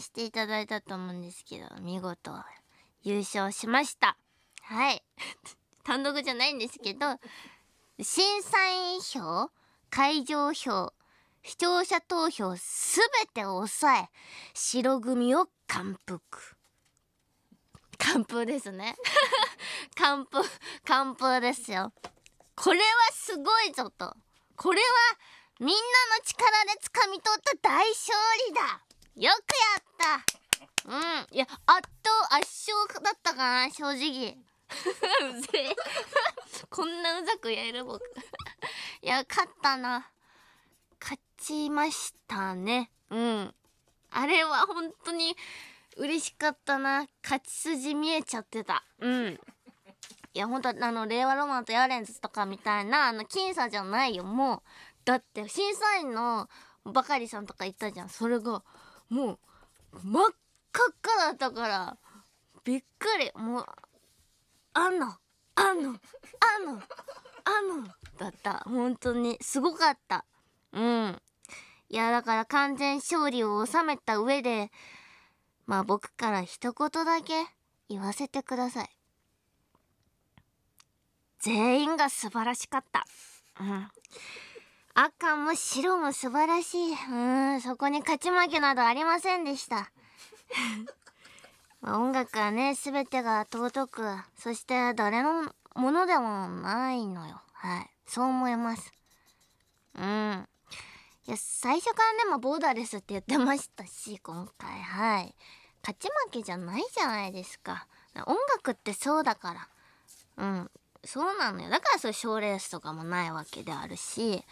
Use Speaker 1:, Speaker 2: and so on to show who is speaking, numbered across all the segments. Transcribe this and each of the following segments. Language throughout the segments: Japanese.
Speaker 1: していただいたと思うんですけど見事優勝しましたはい 単独じゃないんですけど審査員票会場票視聴者投票すべてを抑え白組を完封完封ですね 完封完封ですよこれはすごいぞとこれはみんなの力で掴み取った大勝利だよくやったうんいや圧倒圧勝だったかな正直こんなうざくやる僕 いや勝ったな勝ちましたねうんあれは本当に嬉しかったな勝ち筋見えちゃってたうんいや本当あの令和ロマンとヤーレンズとかみたいなあの僅差じゃないよもうだって審査員のばかりさんとか言ったじゃんそれがもう真っ赤っかだったからびっくりもうあんのあんのあんのあんのだった本当にすごかったうんいやだから完全勝利を収めた上でまあ僕から一言だけ言わせてください全員が素晴らしかったうん赤も白も素晴らしい。うん、そこに勝ち負けなどありませんでした。まあ、音楽はね、全てが尊く、そして誰のものでもないのよ。はい。そう思います。うん。いや、最初からね、まあ、ボーダーレスって言ってましたし、今回、はい。勝ち負けじゃないじゃないですか。音楽ってそうだから。うん。そうなのよ。だからそういう賞レースとかもないわけであるし、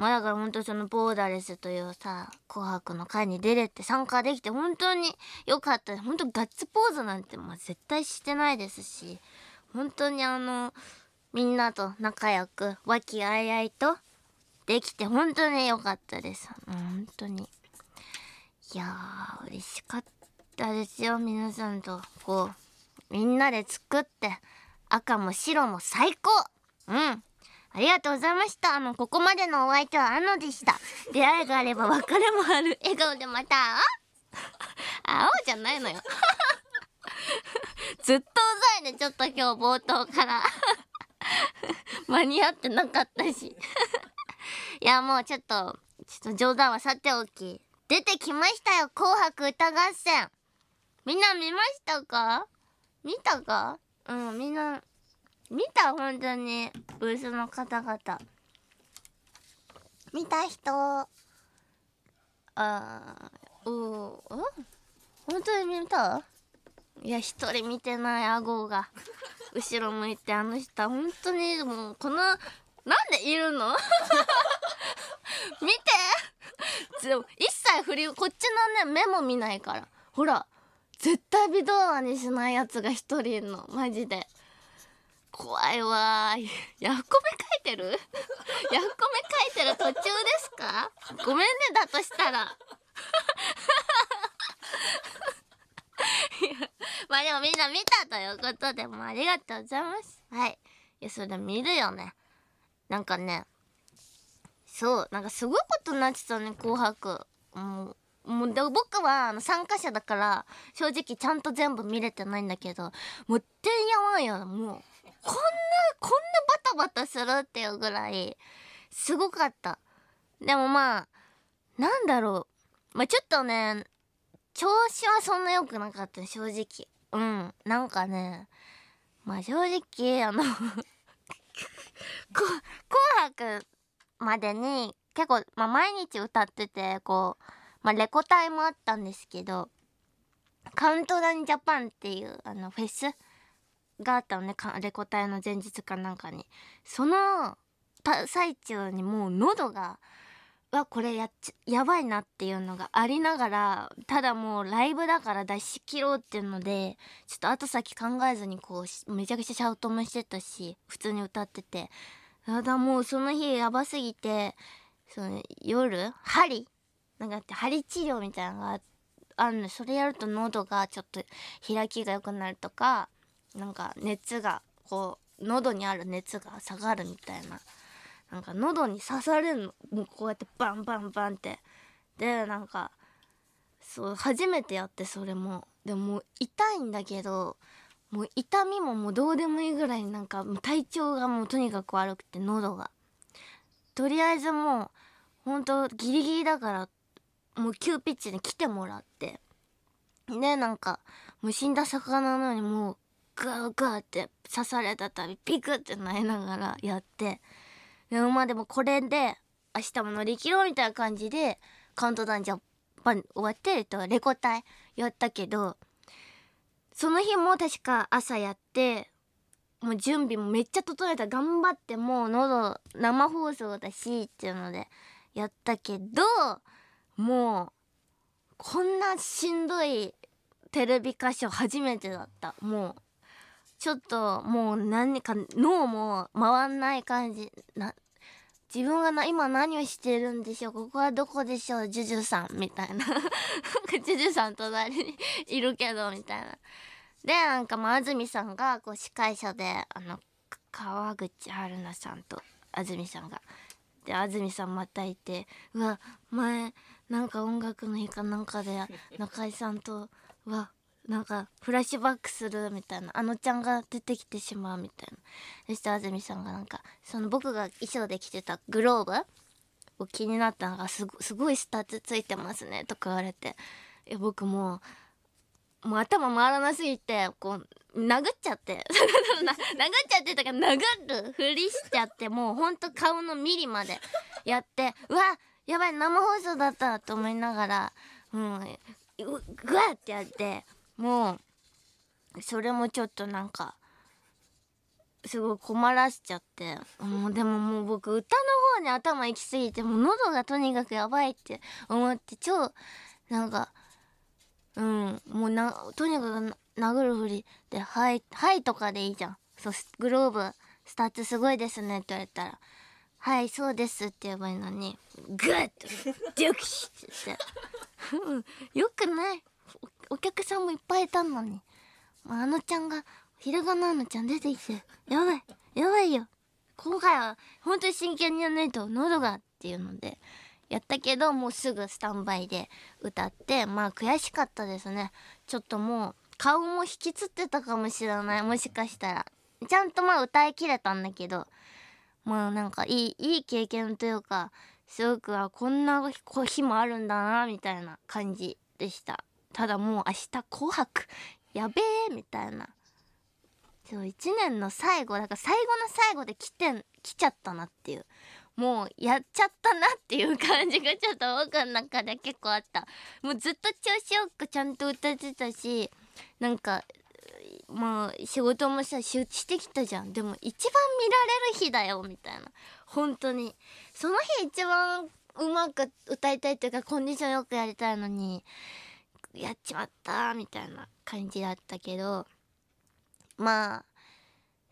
Speaker 1: まあだから本当そのボーダレスというさ、紅白の会に出れて参加できて本当に良かった。本当ガッツポーズなんてまあ絶対してないですし、本当にあの、みんなと仲良く、和気あいあいとできて本当に良かったです。本当に。いやー、嬉しかったですよ。皆さんと、こう、みんなで作って、赤も白も最高うんありがとうございました。あの、ここまでのお相手はアノでした。出会いがあれば別れもある。笑顔でまた青じゃないのよ。ずっとうざいね、ちょっと今日冒頭から間に合ってなかったしいや、もうちょっと、ちょっと冗談はさておき。出てきましたよ、紅白歌合戦。みんな見ましたか見たかうん、みんな見た本当にブースの方々見た人あーうん本当に見たいや一人見てない顎が後ろ向いてあの人本当にもうこのなんでいるの見て一切振りこっちのね目も見ないからほら絶対微動だにしないやつが一人いるのマジで。怖いわ やっこめ書いてる やっこめ書いてる途中ですかごめんねだとしたら まあでもみんな見たということでもありがとうございますはいいやそれ見るよねなんかねそうなんかすごいことになってたね「紅白」もうもうで僕はあの参加者だから正直ちゃんと全部見れてないんだけどもうてんやわんやもうこんな、こんなバタバタするっていうぐらい、すごかった。でもまあ、なんだろう。まあちょっとね、調子はそんな良くなかった、正直。うん。なんかね、まあ正直、あの 紅白までに結構、まあ、毎日歌ってて、こう、まあ、レコ隊もあったんですけど、カウントダウンジャパンっていう、あの、フェスがあったのねレコ隊の前日かなんかにその最中にもう喉がわこれやっちやばいなっていうのがありながらただもうライブだから出し切ろうっていうのでちょっと後先考えずにこうめちゃくちゃシャウトもしてたし普通に歌っててただもうその日やばすぎてその夜針なんかって針治療みたいなのがあるのそれやると喉がちょっと開きが良くなるとかなんか熱がこう喉にある熱が下がるみたいななんか喉に刺されるのもうこうやってバンバンバンってでなんかそう初めてやってそれもでも痛いんだけどもう痛みももうどうでもいいぐらいなんか体調がもうとにかく悪くて喉がとりあえずもうほんとギリギリだからもう急ピッチに来てもらってでなんかもう死んだ魚のようにもうグーグーって刺されたたびピクってなりながらやってでもまあでもこれで明日も乗り切ろうみたいな感じでカウントダウンジャパン終わって、と、レコ隊やったけどその日も確か朝やってもう準備もめっちゃ整えた頑張ってもう喉生放送だしっていうのでやったけどもうこんなしんどいテレビ歌手初めてだったもうちょっともう何か脳も回んない感じな自分がな今何をしてるんでしょうここはどこでしょうジュジュさんみたいななんかジュジュさん隣にいるけどみたいなでなんか安住さんがこう司会者であの川口春奈さんと安住さんがで安住さんまたいてうわ前なんか音楽の日かなんかで中居さんとうわなんかフラッシュバックするみたいなあのちゃんが出てきてしまうみたいなそして安住さんがなんかその僕が衣装で着てたグローブを気になったのがすごいスタッツついてますねとか言われていや僕もうもう頭回らなすぎてこう殴っちゃって 殴っちゃってとか殴るふりしちゃってもうほんと顔のミリまでやってうわやばい生放送だったと思いながらうんうわってやってもうそれもちょっとなんかすごい困らしちゃってもうでももう僕歌の方に頭行き過ぎてもう喉がとにかくやばいって思って超なんかうんもうなとにかく殴るふりで「はい」はいとかでいいじゃんそうグローブスタッツすごいですねって言われたら「はいそうです」って言えばいいのにグッとデュキッって よくないお客さんもいっぱいいたのに、まあ、あのちゃんがひらがなのちゃん出てきてやばいやばいよ今回は本当に真剣にやらないと喉がっていうのでやったけどもうすぐスタンバイで歌ってまあ悔しかったですねちょっともう顔も引きつってたかもしれないもしかしたらちゃんとまあ歌いきれたんだけどまあなんかいいいい経験というかすごくあこんな日もあるんだなみたいな感じでした。ただもう明日紅白やべえみたいな一1年の最後だから最後の最後で来て来ちゃったなっていうもうやっちゃったなっていう感じがちょっと僕の中で結構あったもうずっと調子よくちゃんと歌ってたしなんかまあ仕事もさしてきたじゃんでも一番見られる日だよみたいな本当にその日一番うまく歌いたいというかコンディションよくやりたいのにやっちまったみたいな感じだったけどまあ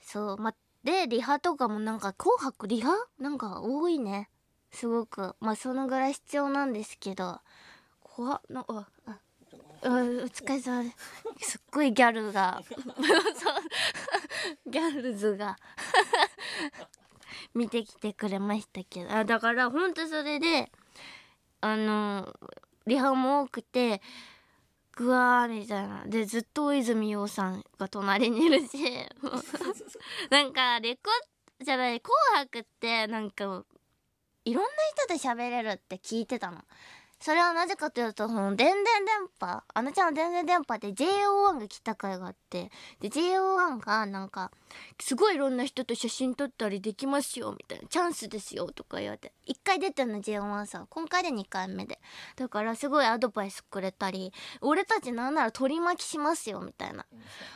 Speaker 1: そうまでリハとかもなんか「紅白リハ?」なんか多いねすごくまあそのぐらい必要なんですけど怖っなああお疲れ様です。すっごいギャルが ギャルズが 見てきてくれましたけどあだからほんとそれであのリハも多くてくわーみたいなでずっと大泉洋さんが隣にいるし なんかレコじゃない「紅白」ってなんかいろんな人で喋れるって聞いてたのそれはなぜかというと、でんでん電波あのちゃんの電電電波って JO1 が来た回があって、で、JO1 がなんか、すごいいろんな人と写真撮ったりできますよ、みたいな、チャンスですよ、とか言われて。1回出てんの JO1 さん。今回で2回目で。だからすごいアドバイスくれたり、俺たちなんなら取り巻きしますよ、みたいな。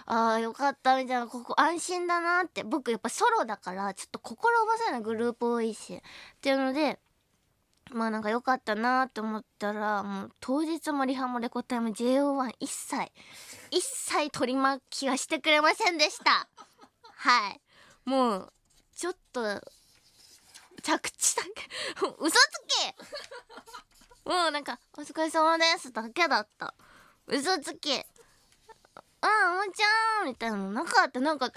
Speaker 1: ああ、よかった、みたいな、ここ安心だなって。僕やっぱソロだから、ちょっと心細いなグループ多いし。っていうので、まあなんか良かったなと思ったらもう当日もリハもレコタイも JO1 一切一切取り巻きはしてくれませんでしたはいもうちょっと着地だけ嘘つきもうなんか「お疲れ様です」だけだった嘘つき「ああおもちゃん」みたいなのなかったなんか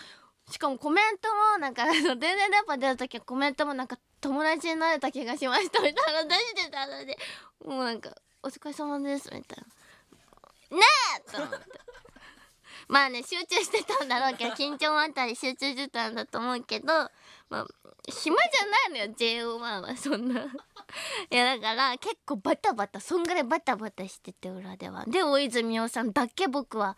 Speaker 1: しかもコメントもなんか全然電電電波出た時はコメントもなんか友達になれた気がしましたみたいな出してたのでもうなんか「お疲れ様です」みたいな「ねえ!」と思って まあね集中してたんだろうけど緊張もあったり集中してたんだと思うけどまあ暇じゃないのよ JO1 はそんな いやだから結構バタバタそんぐらいバタバタしてて裏ではで大泉洋さんだけ僕は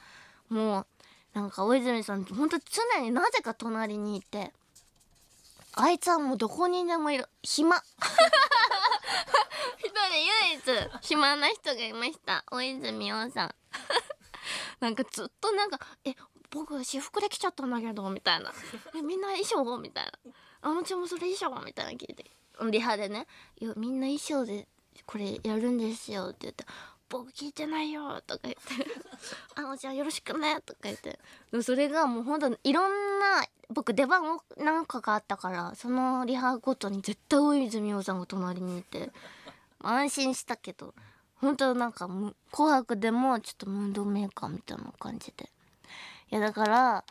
Speaker 1: もうなんか大泉さんほんと常になぜか隣にいてあいつはもうどこにでもいる暇 一人唯一暇な人がいました大泉洋さん なんかずっとなんか「え僕私服で来ちゃったんだけど」みたいな「えみんな衣装?」みたいな「あのちゃんもそれ衣装?」みたいな聞いてリハでね「いやみんな衣装でこれやるんですよ」って言って「僕聞いてないよ」とか言って「あのじゃあよろしくね」とか言ってでもそれがもうほんといろんな僕出番を何かがあったからそのリハごとに絶対大泉洋さんが隣にいて安心したけど本当なんか「紅白」でもちょっとムードメーカーみたいな感じで。いやだから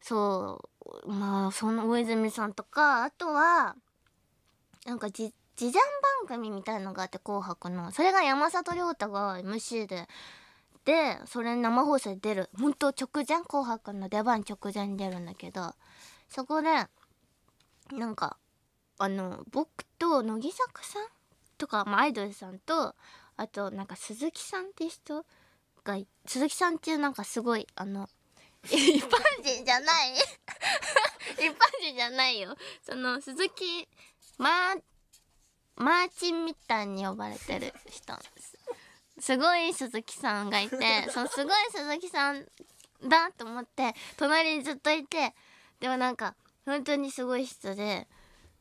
Speaker 1: そうまあその大泉さんとかあとはなんかじ慈善番組みたいのがあって「紅白の」それが山里亮太が MC ででそれ生放送で出るほんと直前「紅白」の出番直前に出るんだけどそこでなんかあの僕と乃木坂さんとか、まあ、アイドルさんとあとなんか鈴木さんって人が鈴木さんっていうなんかすごいあの 一般人じゃない 一般人じゃないよその鈴木まマーチンみたいに呼ばれてる人すごい鈴木さんがいて そのすごい鈴木さんだと思って隣にずっといてでもなんか本当にすごい人で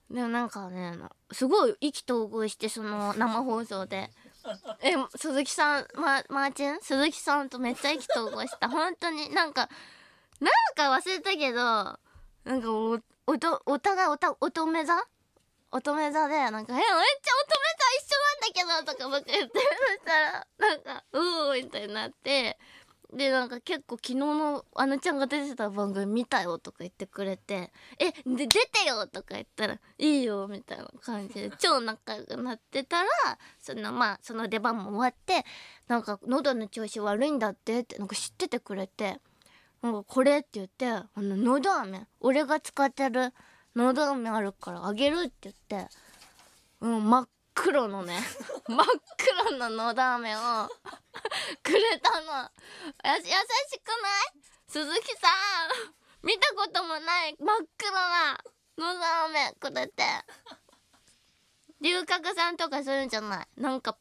Speaker 1: でもなんかねすごい意気投合してその生放送で。え鈴木さん、ま、マーチン鈴木さんとめっちゃ意気投合した本当になんかなんか忘れたけどなんかおおとお互いおた乙女座乙女座で、なんか、え、めっちゃ乙女座一緒なんだけどとか僕言ってましたら、なんか、うーみたいになって、で、なんか結構昨日のあのちゃんが出てた番組見たよとか言ってくれて、え、で、出てよとか言ったら、いいよみたいな感じで、超仲良くなってたら、そのまあ、その出番も終わって、なんか喉の調子悪いんだってって、なんか知っててくれて、なんかこれって言って、あの、喉飴、俺が使ってる、喉があるからあげるって言って、うん、真っ黒のね 真っ黒ののだ飴を くれたのや優しくない鈴木さん見たこともない真っ黒なのだ飴くれて龍角さんとかするんじゃないなんか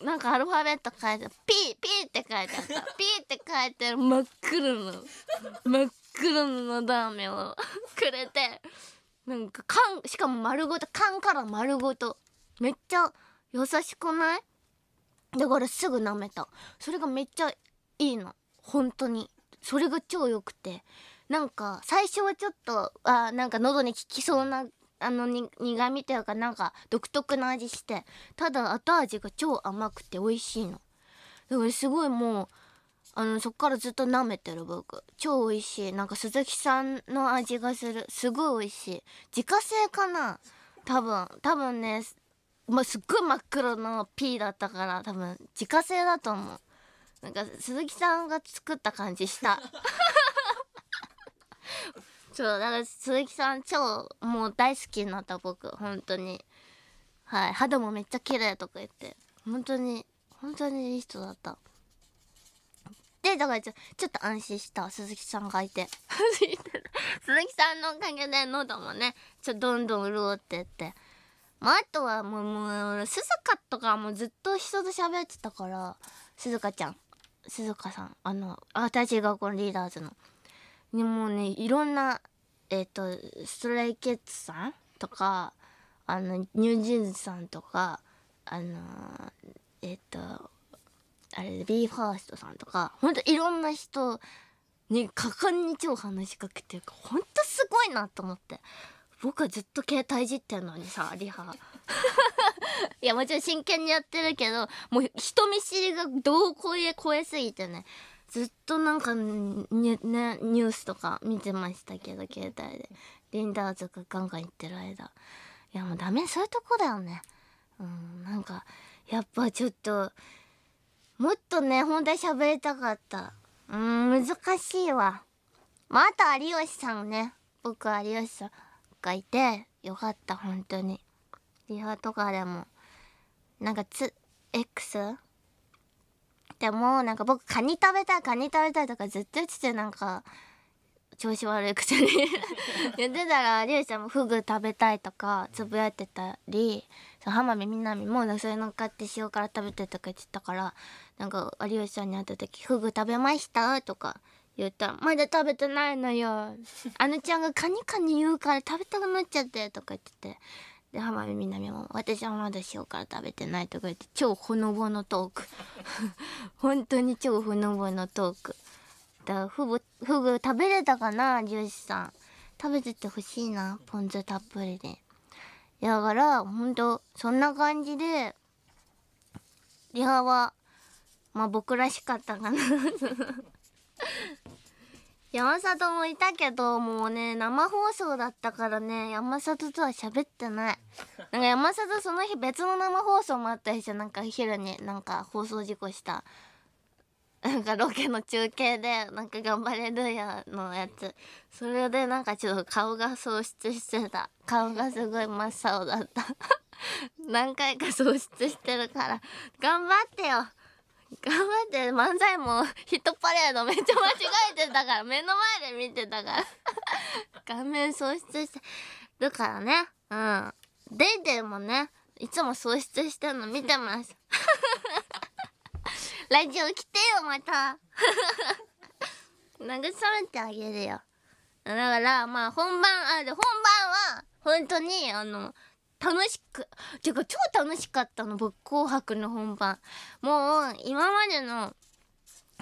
Speaker 1: なんかアルファベット書いてピーピーって書いてあったピーって書いてる真っ黒の真っ 黒のラーメを くれてなんか缶しかも丸ごと缶から丸ごとめっちゃ優しくないだからすぐ舐めたそれがめっちゃいいの本当にそれが超良くてなんか最初はちょっとあなんか喉に効きそうなあの苦味というかなんか独特な味してただ後味が超甘くて美味しいのだからすごいもうあのそっからずっと舐めてる僕超美味しいなんか鈴木さんの味がするすごい美味しい自家製かな多分多分ね、まあ、すっごい真っ黒の P だったから多分自家製だと思うなんか鈴木さんが作った感じした そうだから鈴木さん超もう大好きになった僕本当にはい肌もめっちゃ綺麗とか言って本当に本当にいい人だったってだからちょちょっと安心した鈴木さんがいて 鈴木さんのおかげで喉もねちょどんどん潤ってってまあ、あとはもうもう鈴鹿とかもずっと人と喋ってたから鈴鹿ちゃん鈴鹿さんあの私がこのリーダーズの。でもねいろんなえっ、ー、とストレイケッツさんとかあのニュージーンズさんとかあのー、えっ、ー、とあれで BE:FIRST さんとかほんといろんな人に果敢に超話しかけてるからほんとすごいなと思って僕はずっと携帯いじってんのにさリハ いやもちろん真剣にやってるけどもう人見知りがどう声超えすぎてねずっとなんかねニュースとか見てましたけど携帯でリンダーズがガンガン行ってる間いやもうダメそういうとこだよねうんなんかやっぱちょっともっとね本題喋りたかったうん難しいわまああと有吉さんね僕有吉さんがいてよかった本当にリハとかでもなんかつ X? でもなんか僕カニ食べたいカニ食べたいとかずっと言っててなんか調子悪い口に言ってたら有吉さんもフグ食べたいとかつぶやいてたりそう浜辺美波もそれ乗っかって塩辛食べてとか言ってたからなんか有吉さんに会った時「フグ食べました?」とか言ったら「まだ食べてないのよ」「あのちゃんがカニカニ言うから食べたくなっちゃって」とか言ってて。で浜辺美波も「私はまだ塩辛食べてない」とか言って超ほのぼのトーク 本当に超ほのぼのトークだフグフグ食べれたかなジューさん食べててほしいなポン酢たっぷりでだから本当そんな感じでリハはまあ僕らしかったかな 山里もいたけどもうね生放送だったからね山里とは喋ってないなんか山里その日別の生放送もあったでしょなんか昼になんか放送事故したなんかロケの中継で、なんか頑張れるやのやつ。それでなんかちょっと顔が喪失してた。顔がすごい真っ青だった。何回か喪失してるから、頑張ってよ頑張って漫才もヒットパレードめっちゃ間違えてたから、目の前で見てたから。顔 面喪失してるからね。うん。デイデイもね、いつも喪失してんの見てます。ラジオ来てよ、また。慰めてあげるよ。だから、まあ、本番、あ、で、本番は、本当に、あの、楽しく、てか超楽しかったの、僕、紅白の本番。もう、今までの、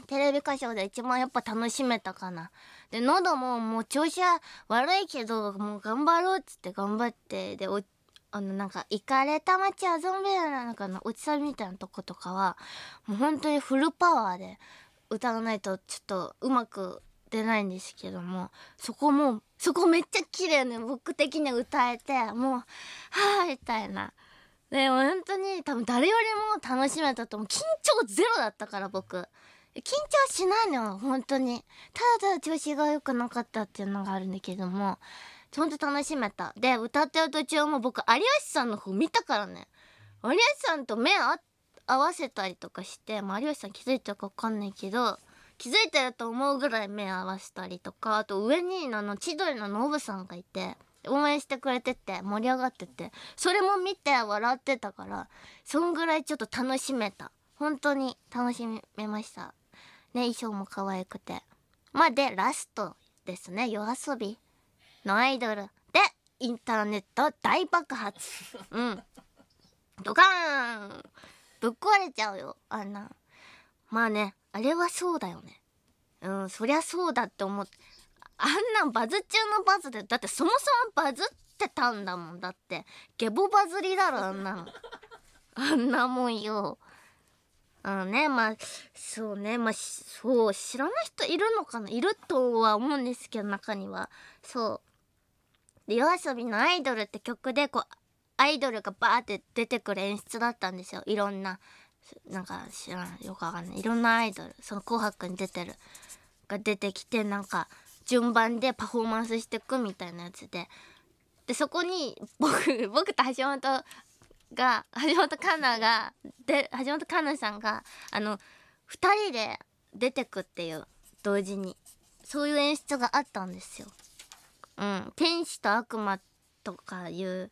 Speaker 1: テレビ歌唱で一番やっぱ楽しめたかな。で、喉ももう調子は悪いけど、もう頑張ろうっつって頑張って、で、落あのなんか行かれた街はゾンビなのかのおじさんみたいなとことかはもう本当にフルパワーで歌わないとちょっとうまく出ないんですけどもそこもそこめっちゃ綺麗ね僕的に歌えてもうはあみたいな。でも本当に多分誰よりも楽しめたと思う緊張ゼロだったから僕。緊張しないのよ、本当に。ただただ調子が良くなかったっていうのがあるんだけども、ちゃんと楽しめたで歌ってる途中も僕有吉さんの方見たからね有吉さんと目合わせたりとかして、まあ、有吉さん気づいてるか分かんないけど気づいてると思うぐらい目合わせたりとかあと上にあの千鳥のノブさんがいて応援してくれてて盛り上がっててそれも見て笑ってたからそんぐらいちょっと楽しめた本当に楽しめましたね衣装も可愛くてまあでラストですね夜遊びのアイドルでインターネット大爆発 うんドカーンぶっ壊れちゃうよあんなまあねあれはそうだよねうんそりゃそうだって思ってあんなバズ中のバズでだってそもそもバズってたんだもんだってゲボバズりだろあんなのあんなもんようんねまあそうねまあそう知らない人いるのかないるとは思うんですけど中にはそうで夜遊びの「アイドル」って曲でこうアイドルがバーって出てくる演出だったんですよいろんななんか知らんよくわかんないいろんなアイドルその「紅白」に出てるが出てきてなんか順番でパフォーマンスしてくみたいなやつででそこに僕 僕と橋本が橋本環奈がで橋本環奈さんがあの2人で出てくっていう同時にそういう演出があったんですよ。うん、天使と悪魔とかいう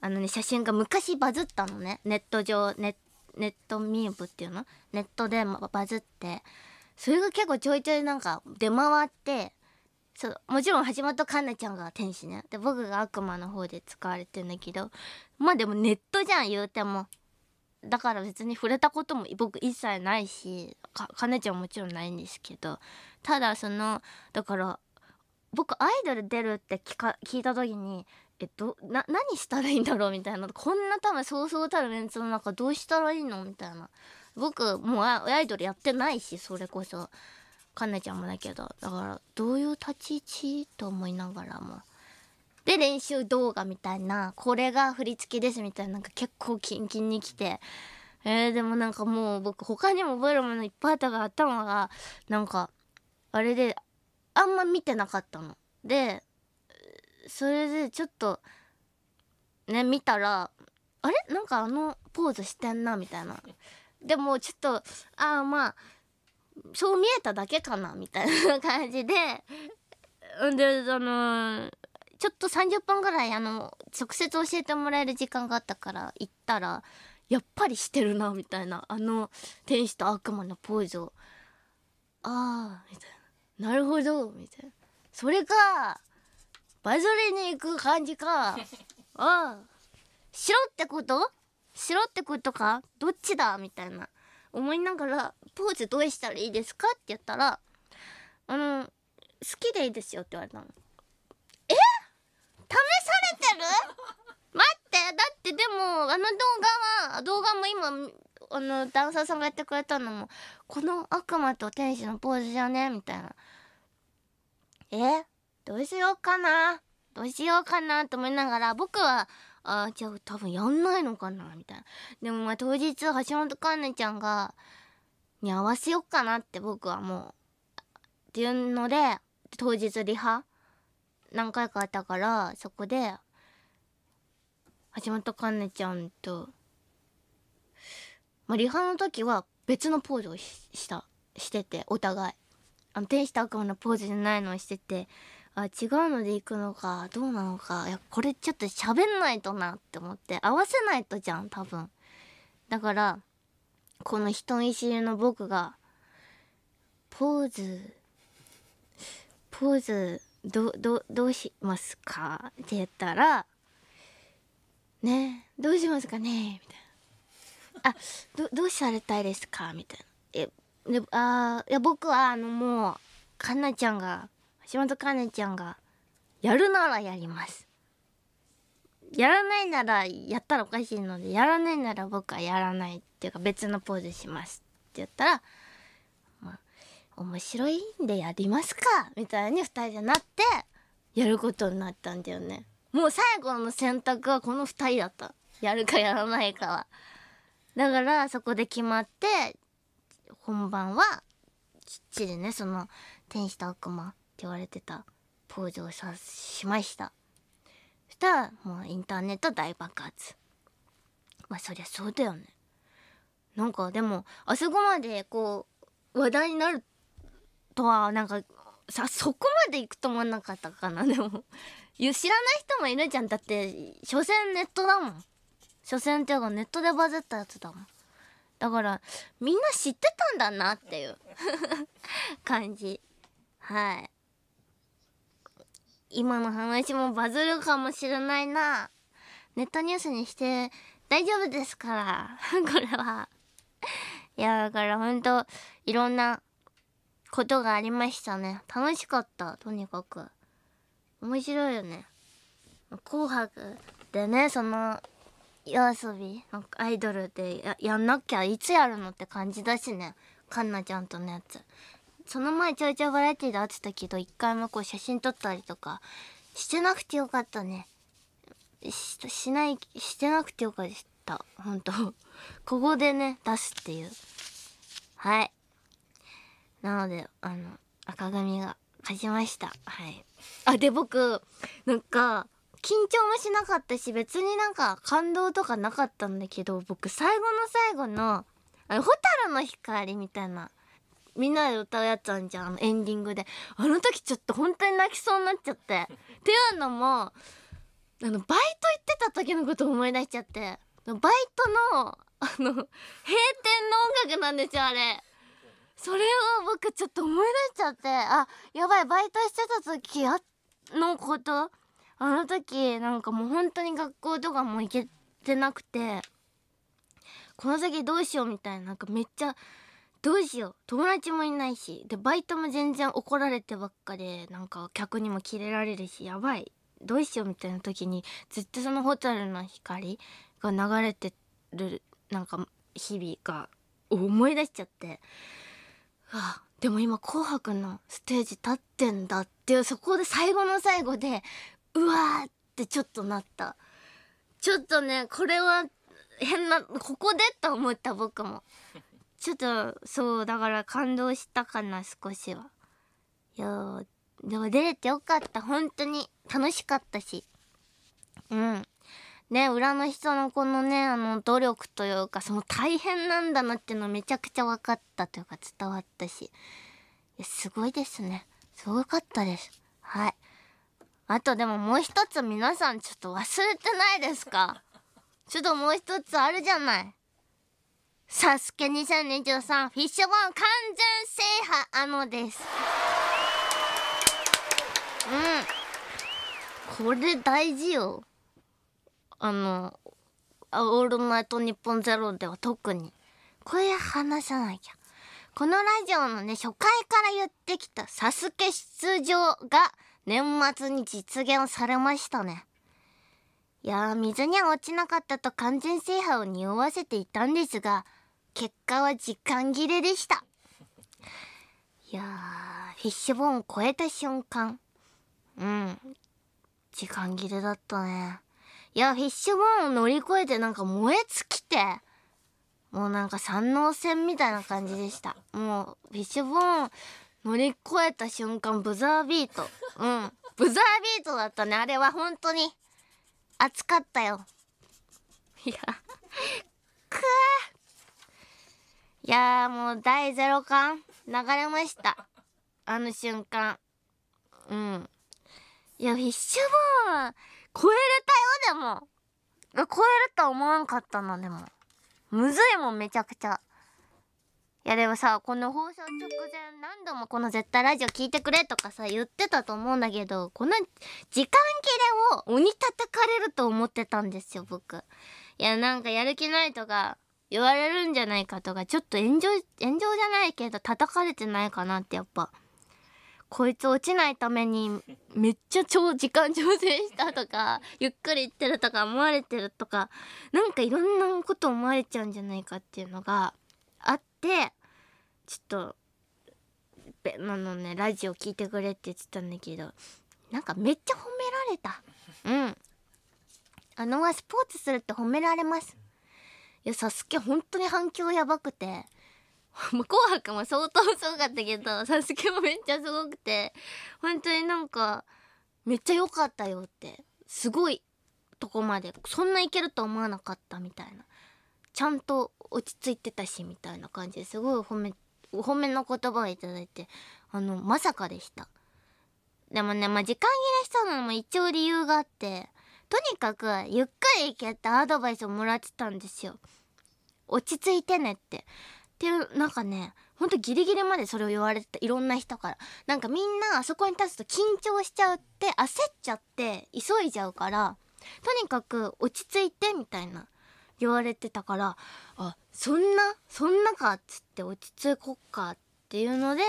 Speaker 1: あのね写真が昔バズったのねネット上ネネットミームっていうのネットでバズってそれが結構ちょいちょいなんか出回ってそうもちろん橋本環奈ちゃんが天使ねで僕が悪魔の方で使われてんだけどまあでもネットじゃん言うてもだから別に触れたことも僕一切ないし環奈ちゃんももちろんないんですけどただそのだから僕アイドル出るって聞か聞いた時にえっと、な何したらいいんだろうみたいなこんな多分そうそうたるメンツの中どうしたらいいのみたいな僕もうアイドルやってないしそれこそかなちゃんもだけどだからどういう立ち位置と思いながらもで練習動画みたいなこれが振り付けですみたいななんか結構キンキンに来てえー、でもなんかもう僕他にも覚えるものいっぱいあったから頭がなんかあれであんま見てなかったの。でそれでちょっとね見たらあれなんかあのポーズしてんなみたいな。でもちょっとああまあそう見えただけかなみたいな感じででそのちょっと30分ぐらいあの直接教えてもらえる時間があったから行ったらやっぱりしてるなみたいなあの天使と悪魔のポーズをああみたいな。なるほどみたいなそれかバズりに行く感じかああ白ってこと白ってことかどっちだみたいな思いながらポーズどうしたらいいですかって言ったらあの好きでいいですよって言われたのえ試されてる 待ってだってでもあの動画は動画も今あのダンサーさんがやってくれたのもこの悪魔と天使のポーズじゃねみたいなえどうしようかなどうしようかなと思いながら僕はあじゃあ多分やんないのかなみたいなでもまあ当日橋本環奈ちゃんがに合わせようかなって僕はもうっていうので当日リハ何回かあったからそこで橋本環奈ちゃんと、まあ、リハの時は別のポーズをしたしててお互い。あの天使と悪魔のポーズじゃないのをしててあ違うので行くのかどうなのかいやこれちょっと喋んないとなって思って合わせないとじゃん多分だからこの人見知りの僕がポーズポーズどどどうしますかって言ったら「ねどうしますかね?」みたいな「あどどうされたいですか?」みたいな「えでああいや僕はあのもうかなちゃんが橋本かなちゃんがやるならやりますやらないならやったらおかしいのでやらないなら僕はやらないっていうか別のポーズしますって言ったら、まあ、面白いんでやりますかみたいに2人でなってやることになったんだよねもう最後の選択はこの2人だったやるかやらないかはだからそこで決まってばんはきっちりねその天使と悪魔って言われてたポーズをさしましたそしたらもうインターネット大爆発まあそりゃそうだよねなんかでもあそこまでこう話題になるとはなんかさそこまで行くと思わなかったかなでも知らない人もいるじゃんだって所詮ネットだもん所詮っていうかネットでバズったやつだもんだからみんな知ってたんだなっていう 感じはい今の話もバズるかもしれないなネットニュースにして大丈夫ですから これはいやだからほんといろんなことがありましたね楽しかったとにかく面白いよね紅白でねその夜遊びアイドルでややんなきゃいつやるのって感じだしねかんなちゃんとのやつその前ちょいちょいバラエティで会ってたけど一回もこう写真撮ったりとかしてなくてよかったねしないしてなくてよかった本当ここでね出すっていうはいなのであの赤髪が勝ちましたはいあで僕なんか緊張もしなかったし別になんか感動とかなかったんだけど僕最後の最後の「あの蛍の光」みたいなみんなで歌うやつあんじゃんあのエンディングであの時ちょっと本当に泣きそうになっちゃって っていうのもあのバイト行ってた時のこと思い出しちゃってバイトのあの閉店の音楽なんですよあれ。それを僕ちょっと思い出しちゃってあやばいバイトしてた時のことあの時なんかもう本当に学校とかも行けてなくてこの先どうしようみたいななんかめっちゃどうしよう友達もいないしでバイトも全然怒られてばっかでなんか客にもキレられるしやばいどうしようみたいな時にずっとそのホルの光が流れてるなんか日々が思い出しちゃってあでも今「紅白」のステージ立ってんだっていうそこで最後の最後でうわーってちょっとなった。ちょっとね、これは変な、ここでと思った僕も。ちょっと、そう、だから感動したかな、少しは。いやでも出れてよかった、本当に。楽しかったし。うん。ね、裏の人のこのね、あの、努力というか、その大変なんだなっていうのめちゃくちゃ分かったというか伝わったし。すごいですね。すごかったです。はい。あとでももう一つ皆さんちょっと忘れてないですかちょっともう一つあるじゃない。サスケ2023フィッシュボーン完全制覇あのです。うん。これ大事よ。あの、オールナイトニッポンゼロでは特に。これ話さなきゃ。このラジオのね、初回から言ってきたサスケ出場が年末に実現されましたねいや水には落ちなかったと完全制覇を匂わせていたんですが結果は時間切れでしたいやフィッシュボーンを超えた瞬間うん時間切れだったねいやフィッシュボーンを乗り越えてなんか燃え尽きてもうなんか山王戦みたいな感じでしたもうフィッシュボーン乗り越えた瞬間ブザービートうんブザービートだったねあれは本当に暑かったよいやくいやもう第0巻流れましたあの瞬間うんいやフィッシュボーン超えれたよでも超えると思わんかったなでもむずいもんめちゃくちゃいやでもさこの放送直前何度もこの「絶対ラジオ聞いてくれ」とかさ言ってたと思うんだけどこの時間切れを鬼叩かれると思ってたんですよ僕。いやなんかやる気ないとか言われるんじゃないかとかちょっと炎上炎上じゃないけど叩かれてないかなってやっぱ。こいつ落ちないためにめっちゃ超時間調整したとか ゆっくり行ってるとか思われてるとかなんかいろんなこと思われちゃうんじゃないかっていうのがあってちょっとあのねラジオ聞いてくれって言ってたんだけどなんかめっちゃ褒められたうんあのはスポーツするって褒められますいやサスケ本当に反響やばくてま、紅白も相当すごかったけど、サスケもめっちゃすごくて、本当になんか、めっちゃ良かったよって、すごいとこまで、そんないけると思わなかったみたいな。ちゃんと落ち着いてたしみたいな感じですごい褒めお褒めの言葉をいただいて、あの、まさかでした。でもね、まあ、時間切れしたのも一応理由があって、とにかく、ゆっくり行けってアドバイスをもらってたんですよ。落ち着いてねって。っていう、なんかね、ほんとギリギリまでそれを言われてた。いろんな人から。なんかみんなあそこに立つと緊張しちゃって、焦っちゃって、急いじゃうから、とにかく落ち着いてみたいな。言われてたからあそんなそんなかっつって落ち着こっかっていうので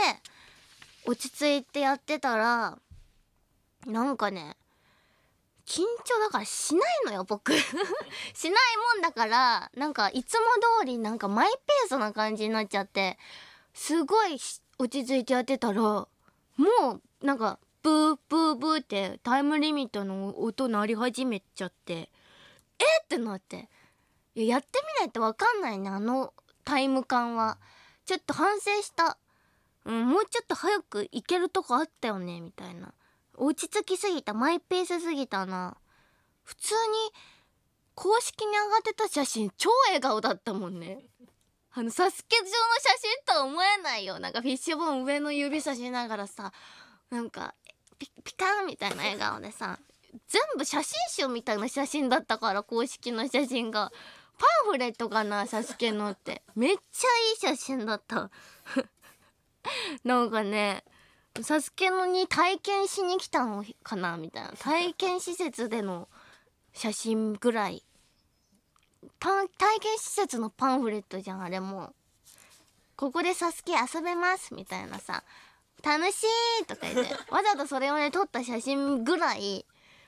Speaker 1: 落ち着いてやってたらなんかね緊張だからしないのよ僕 しないもんだからなんかいつも通りなんかマイペースな感じになっちゃってすごい落ち着いてやってたらもうなんかブーブーブーってタイムリミットの音鳴り始めちゃってえってなってややってみないと分かんないねあのタイム感はちょっと反省した、うん、もうちょっと早く行けるとこあったよねみたいな落ち着きすぎたマイペースすぎたな普通に公式に上がってた写真超笑顔だったもんねあのサスケ上の写真とは思えないよなんかフィッシュボーン上の指さしながらさなんかピピカンみたいな笑顔でさ全部写真集みたいな写真だったから公式の写真がパンフレットかなサスケのって。めっちゃいい写真だった。なんかね、サスケのに体験しに来たのかなみたいな。体験施設での写真ぐらい。体験施設のパンフレットじゃん、あれも。ここでサスケ遊べますみたいなさ。楽しいとか言って、わざとそれをね、撮った写真ぐらい、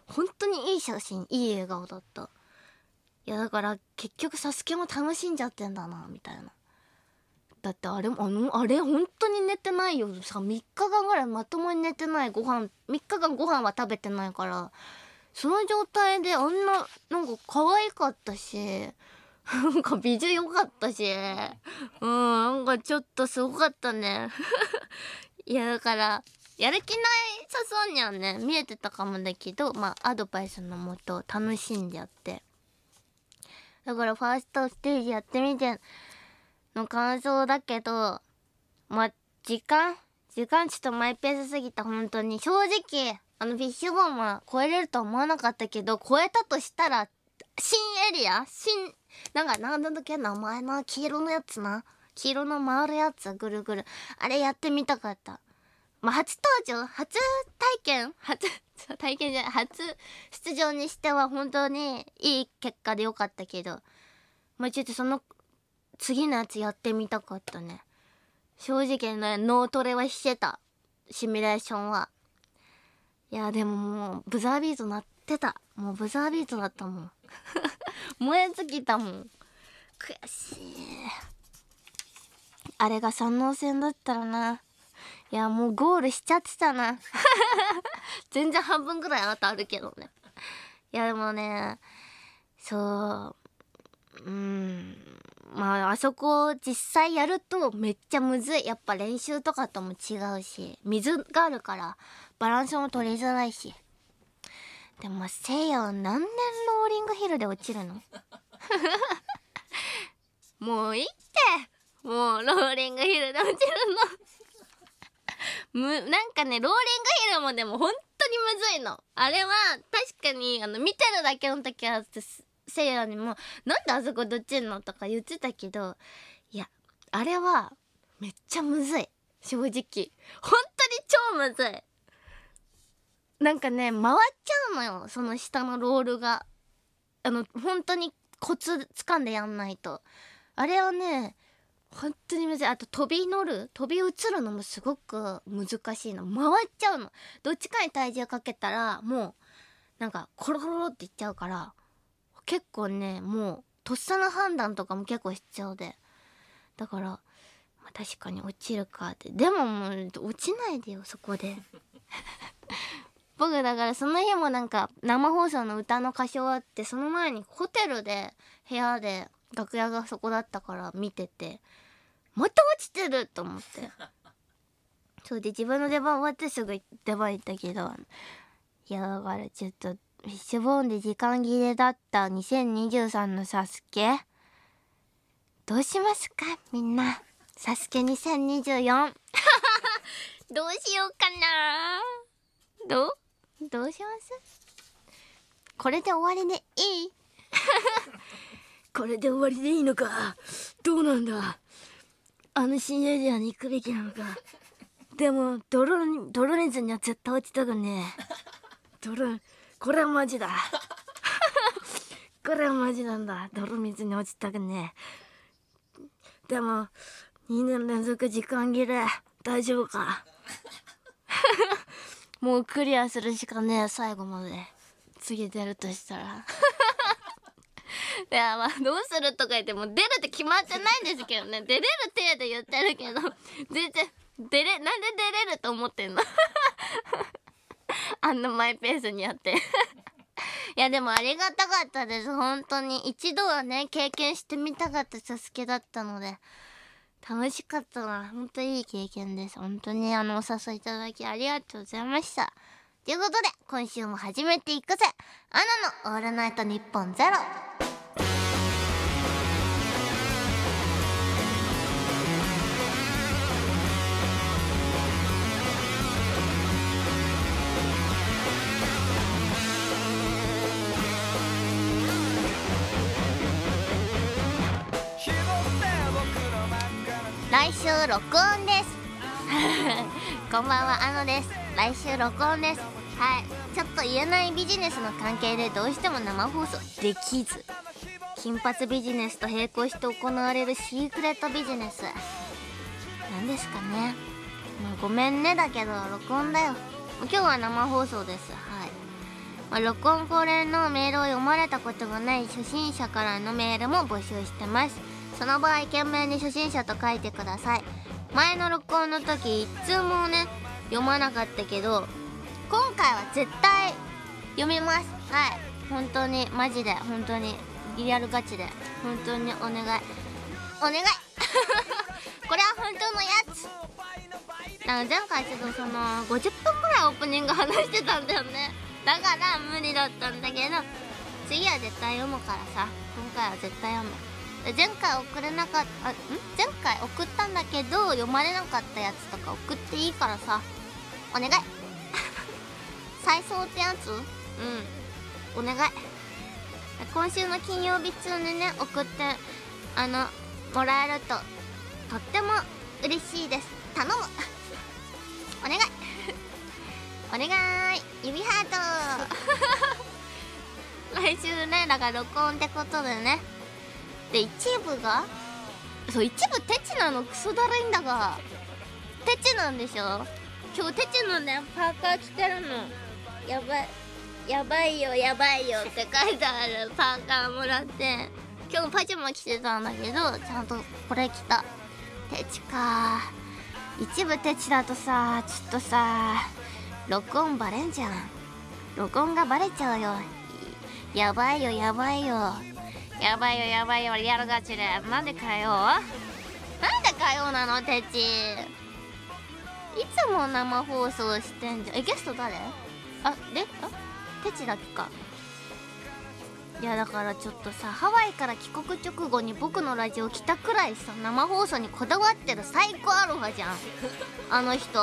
Speaker 1: 本当にいい写真、いい笑顔だった。いやだから結局サスケも楽しんじゃってんだなみたいなだってあれあのあれ本当に寝てないよさ3日間ぐらいまともに寝てないご飯3日間ご飯は食べてないからその状態であんななんか可愛かったしなんか美女良かったしうんなんかちょっとすごかったね いやだからやる気ないさそうにはね見えてたかもだけどまあアドバイスのもと楽しんじゃって。だからファーストステージやってみての感想だけど、まあ、時間時間ちょっとマイペースすぎた、本当に。正直、あの、フィッシュボーンは超えれるとは思わなかったけど、超えたとしたら、新エリア新、なんか、なんだっけ名前な、黄色のやつな。黄色の回るやつ、ぐるぐる。あれやってみたかった。まあ、初登場初体験初 体験じゃない初出場にしては本当にいい結果でよかったけど、まあ、ちょっとその次のやつやってみたかったね正直ね脳トレはしてたシミュレーションはいやでももうブザービート鳴ってたもうブザービートだったもん 燃え尽きたもん悔しいあれが三能線だったらないやもうゴールしちゃってたな 全然半分ぐらいあなたあるけどねいやでもねそううんまああそこ実際やるとめっちゃむずいやっぱ練習とかとも違うし水があるからバランスも取りづらいしでもせいやは何年ローリングヒルで落ちるの もういいってもうローリングヒルで落ちるのむ、なんかね、ローリングヒルもでも本当にむずいの。あれは、確かに、あの、見てるだけの時は、せいやにも、なんであそこどっちんのとか言ってたけど、いや、あれは、めっちゃむずい。正直。本当に超むずい。なんかね、回っちゃうのよ。その下のロールが。あの、本当にコツ掴んでやんないと。あれをね、本当にむずいあと飛び乗る飛び移るのもすごく難しいの回っちゃうのどっちかに体重かけたらもうなんかコロコロっていっちゃうから結構ねもうとっさの判断とかも結構必要でだから、まあ、確かに落ちるかってでももう落ちないでよそこで 僕だからその日もなんか生放送の歌の歌唱あってその前にホテルで部屋で楽屋がそこだったから見ててまた落ちてると思って そうで自分の出番終わってすぐ出番行ったけどいやだからちょっとフィッシュボーンで時間切れだった2023のサスケどうしますかみんなサスケ2024 どうしようかなどうどうしますこれで終わりでいい これで終わりでいいのかどうなんだあの新エリアに行くべきなのかでも泥に泥水には絶対落ちたくね泥これはマジだこれはマジなんだ泥水に落ちたくねでも2年連続時間切れ大丈夫かもうクリアするしかねえ最後まで次出るとしたらいやまあどうするとか言っても出るって決まってないんですけどね 出れる程度言ってるけど全然出れなんで出れると思ってんの あんなマイペースにやって いやでもありがたかったです本当に一度はね経験してみたかったサスケだったので楽しかったな本当いい経験です本当にあのお誘いいただきありがとうございましたということで今週も始めていくぜアナの「オールナイトニッポンゼロ来週録音です こんばんはあのです来週録音ですはいちょっと言えないビジネスの関係でどうしても生放送できず金髪ビジネスと並行して行われるシークレットビジネス何ですかねまあ、ごめんねだけど録音だよ今日は生放送ですはいま録音恒例のメールを読まれたことがない初心者からのメールも募集してますその場合懸命に初心者と書いてください前の録音の時一通もね読まなかったけど今回は絶対読みますはい本当にマジで本当にリアルガチで本当にお願いお願い これは本当のやつあの前回ちょっとその50分くらいオープニング話してたんだよねだから無理だったんだけど次は絶対読むからさ今回は絶対読む前回送れなかったん前回送ったんだけど読まれなかったやつとか送っていいからさお願い 再送ってやつうんお願い今週の金曜日中にね送ってあのもらえるととっても嬉しいです頼むお願い お願い指ハート 来週ねだから録音ってことでねって一部がそう一部テチなのクソだるいんだがテチなんでしょ今日テチのねパーカー着てるのやばいやばいよやばいよって書いてあるパーカーもらって今日パジャマ着てたんだけどちゃんとこれ着たテチか一部テチだとさちょっとさ録音バレんじゃん録音がバレちゃうよやばいよやばいよやばいよやばいよリアルガチでなんで通うなんでかよなのてちいつも生放送してんじゃんえゲスト誰あであてちだけかいやだからちょっとさハワイから帰国直後に僕のラジオ来たくらいさ生放送にこだわってる最高アロハじゃんあの人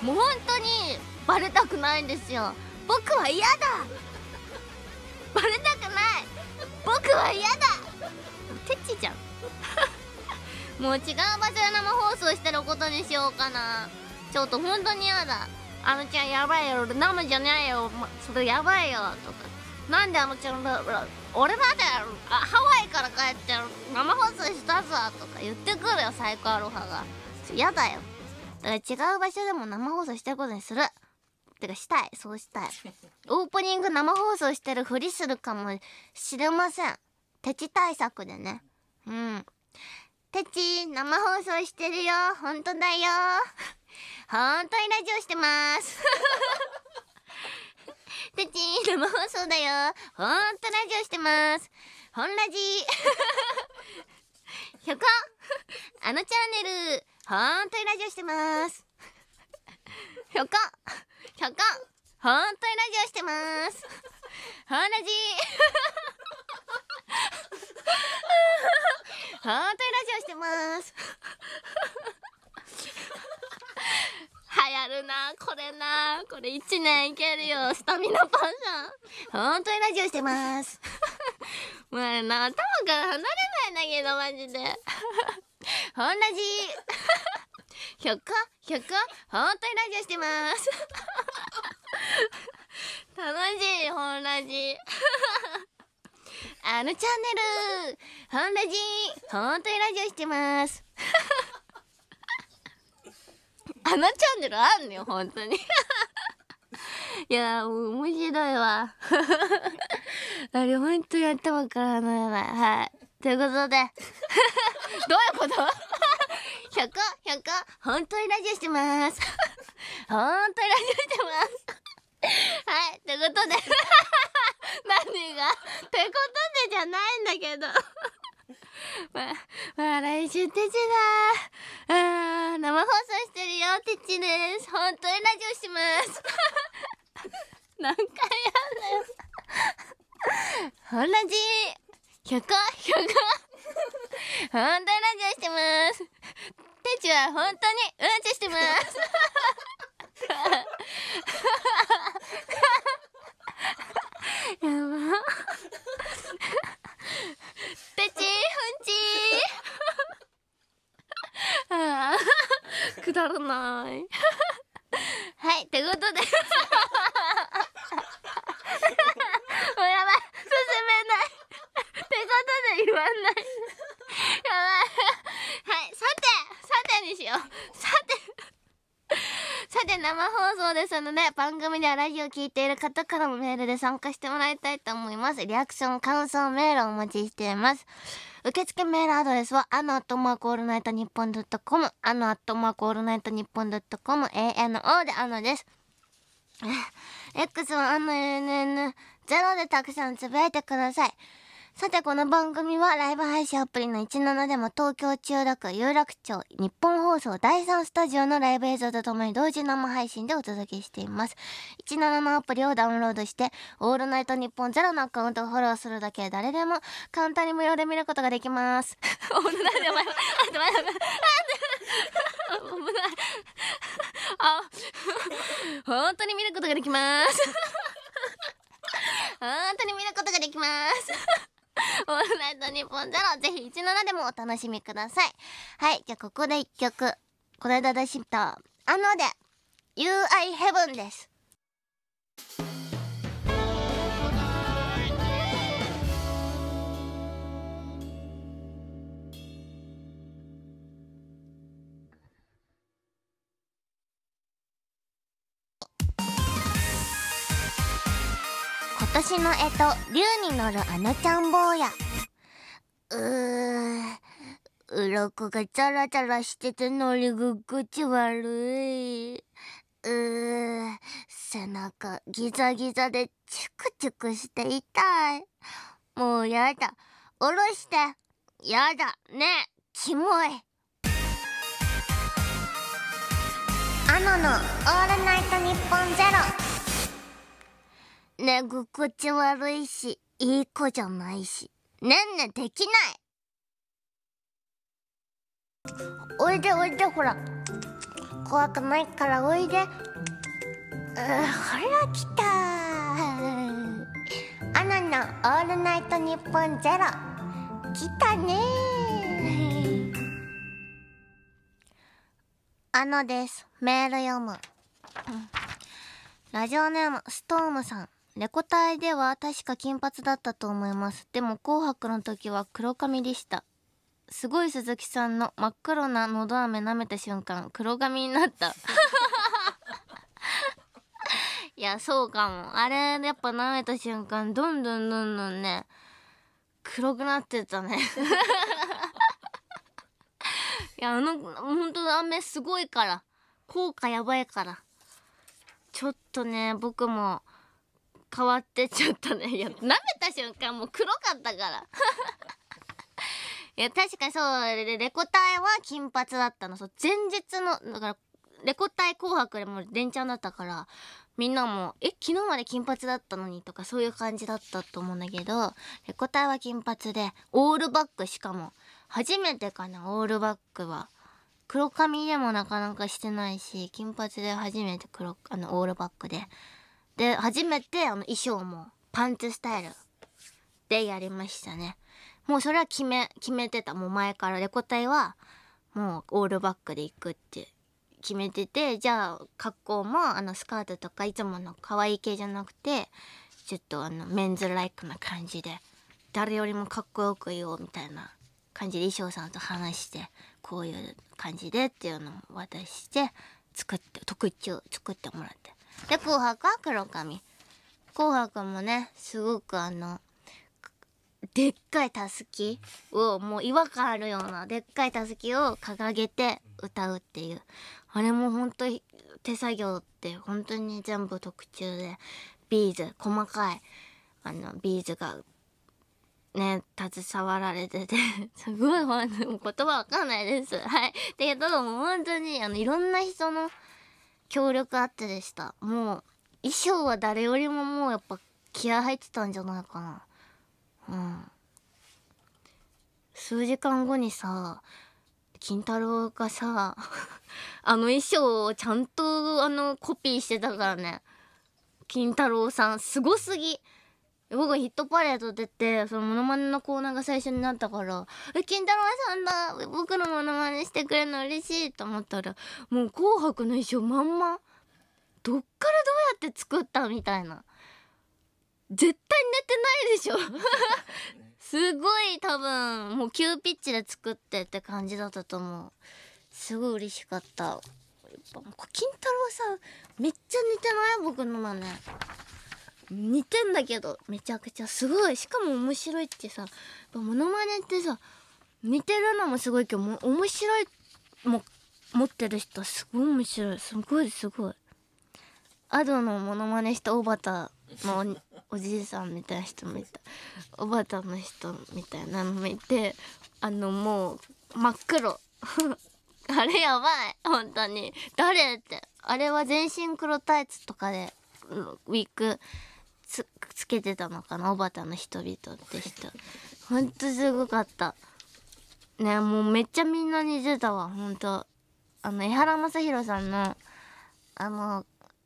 Speaker 1: もう本当にバレたくないんですよ僕は嫌だバレた僕は嫌だてっちちゃん もう違う場所で生放送してることにしようかなちょっと本当に嫌だあのちゃんやばいよ俺生じゃないよ、それやばいよとかなんであのちゃん俺まであハワイから帰って生放送したぞとか言ってくるよサイコアロハが嫌だよだから違う場所でも生放送したことにするてかしたいそうしたいオープニング生放送してるふりするかもしれません手ち対策でねうんてち生放送してるよ本当だよ本当にラジオしてますてち 生放送だよ本当ラジオしてます本ラジ ひょこあのチャンネル本当にラジオしてますひょこひょこんほんとにラジオしてますほんラジにラジオ してます流行るなこれなこれ1年いけるよスタミナパンさん本当にラジオしてますもうな頭から離れないんだけどマジでほんラジひょこひょこ本当にラジオしてます 楽しい本ラジ あのチャンネル本ラジ本当にラジオしてます あのチャンネルあんのよ本当にいや面白いわあれ本当に頭から離れないはいということでどういうことひょこひょこ本当にラジオしてます。本 当にラジオしてます。はい、ということで 何が、ってことでじゃないんだけどま、まあ、来週テチだ。あー、生放送してるよ、テチです。本当にラジオします。何回やんだよ。ほらじ、ひょこひょこ 本当にラジオしてます。てちは本当にうんちしてます。やば。てちうんち。くだらない。はい、ってことで。もうやばい。ことで言わない やばいはい、さて、さてにしよう。さて さて、生放送ですので、番組ではラジオ聴いている方からもメールで参加してもらいたいと思います。リアクション、感想、メールをお待ちしています。受付メールアドレスは、あのアットマークオールナイトニッポンドットコム、あのアットマークオールナイトニッポンドットコム、ANO であのです。X はあの UNN0 でたくさんつぶやいてください。さてこの番組はライブ配信アプリの17でも東京千代田区有楽町日本放送第3スタジオのライブ映像とともに同時生配信でお届けしています17のアプリをダウンロードして「オールナイト日本ゼロのアカウントをフォローするだけで誰でも簡単に無料で見ることができます危ないやばい危ない危ない危ないあ本当に見ることができます本当に見ることができます オールナイトニッポンゼロ、ぜひ17でもお楽しみください。はい、じゃあここで一曲。この間出した、あので、u I Heaven です。私のえと竜に乗るあのちゃん坊やうーうろこがザラャラしてて乗り心地悪いうー背中ギザギザでチクチクして痛いもうやだおろしてやだねキモいアノの「オールナイトニッポンゼロ寝心地悪いしいい子じゃないしねんねできないおいでおいでほら怖くないからおいでうほら来たアナの「オールナイトニッポンゼロ来たねあのですメール読む、ラジオネームストームさんレコ隊では確か金髪だったと思いますでも紅白の時は黒髪でしたすごい鈴木さんの真っ黒な喉飴舐めた瞬間黒髪になった いやそうかもあれやっぱ舐めた瞬間どんどんどんどんね黒くなってたね いやあの本当飴すごいから効果やばいからちょっとね僕も変わってちゃったねいや舐めた瞬間もう黒かったから いや確かそうレコ大は金髪だったのそう前日のだからレコ大紅白でも連チャンだったからみんなも「え昨日まで金髪だったのに」とかそういう感じだったと思うんだけどレコ大は金髪でオールバックしかも初めてかなオールバックは黒髪でもなかなかしてないし金髪で初めて黒あのオールバックでで初めてあの衣装もパンツスタイルでやりましたねもうそれは決め決めてたもう前からで答えはもうオールバックで行くって決めててじゃあ格好もあのスカートとかいつもの可愛い系じゃなくてちょっとあのメンズライクな感じで誰よりもかっこよく言おうみたいな感じで衣装さんと話してこういう感じでっていうのを渡して作って特注作ってもらってで、紅白は黒髪。紅白もね、すごくあの、でっかいたすきを、もう違和感あるような、でっかいたすきを掲げて歌うっていう。あれも本当に手作業って本当に全部特注で、ビーズ、細かい、あの、ビーズが、ね、携わられてて すごい、言葉わかんないです。はい。だけど、本当に、あの、いろんな人の、協力あってでしたもう衣装は誰よりももうやっぱ気合入ってたんじゃないかなうん数時間後にさ金太郎がさ あの衣装をちゃんとあのコピーしてたからね金太郎さんすごすぎ僕ヒットパレード出て、そのモノマネのコーナーが最初になったから、え、金太郎さんだ僕のモノマネしてくれるの嬉しいと思ったら、もう紅白の衣装まんま、どっからどうやって作ったみたいな。絶対寝てないでしょ すごい多分、もう急ピッチで作ってって感じだったと思う。すごい嬉しかった。やっぱ、金太郎さん、めっちゃ似てない僕のマネ。似てんだけどめちゃくちゃすごいしかも面白いってさモノマネってさ似てるのもすごいけども面白いも持ってる人すごい面白いすごいすごいアドのモノマネしたおばたのおじいさんみたいな人もいたおばたの人みたいなのもいてあのもう真っ黒 あれやばい本当に誰ってあれは全身黒タイツとかでウィッグつつけてたのかなばたの人々って人ほんとすごかったねもうめっちゃみんな似てたわほんとあの江原正宏さんのあの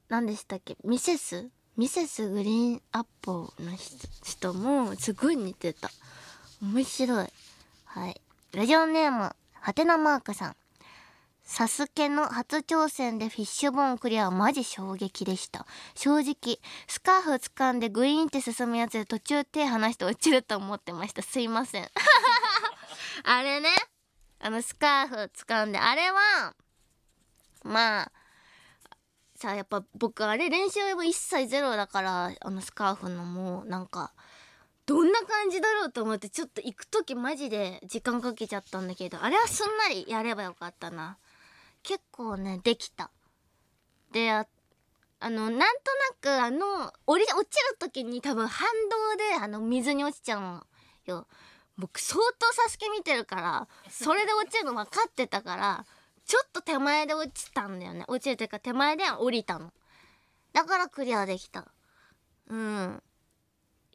Speaker 1: 何でしたっけミセスミセスグリーンアップの人もすごい似てた面白いはいラジオネームはてなマークさんサスケの初挑戦でフィッシュボーンクリアはマジ衝撃でした。正直、スカーフ掴んでグイーンって進むやつで途中手離して落ちると思ってました。すいません。あれね、あのスカーフ掴んで、あれは、まあ、さあやっぱ僕あれ練習も一切ゼロだからあのスカーフのもうなんかどんな感じだろうと思ってちょっと行く時マジで時間かけちゃったんだけどあれはすんなりやればよかったな結構ねできた。であのなんとなくあのり落ちる時に多分反動であの水に落ちちゃうのよ。僕相当サスケ見てるからそれで落ちるの分かってたからちょっと手前で落ちたんだよね落ちるというか手前で降りたのだからクリアできたうん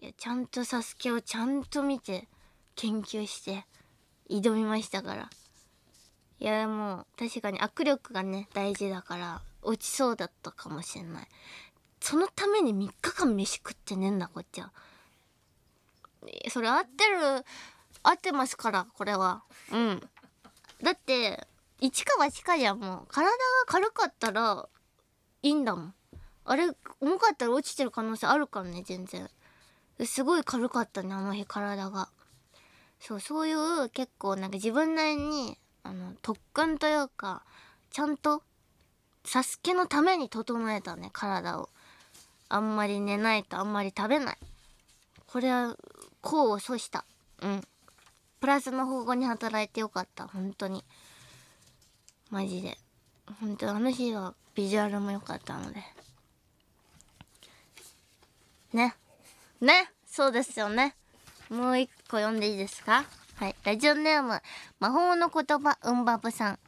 Speaker 1: いやちゃんとサスケをちゃんと見て研究して挑みましたから。いやもう確かに握力がね大事だから落ちそうだったかもしれないそのために3日間飯食ってねえんだこっちはそれ合ってる合ってますからこれはうんだって一か八かじゃもう体が軽かったらいいんだもんあれ重かったら落ちてる可能性あるからね全然すごい軽かったねあの日体がそうそういう結構なんか自分なりにあの特訓というかちゃんとサスケのために整えたね体をあんまり寝ないとあんまり食べないこれは功を奏したうんプラスの方向に働いてよかった本当にマジで本当あの日はビジュアルも良かったのでねねそうですよねもう一個読んでいいですかはい、ラジオネーム魔法の言葉うんばぶさん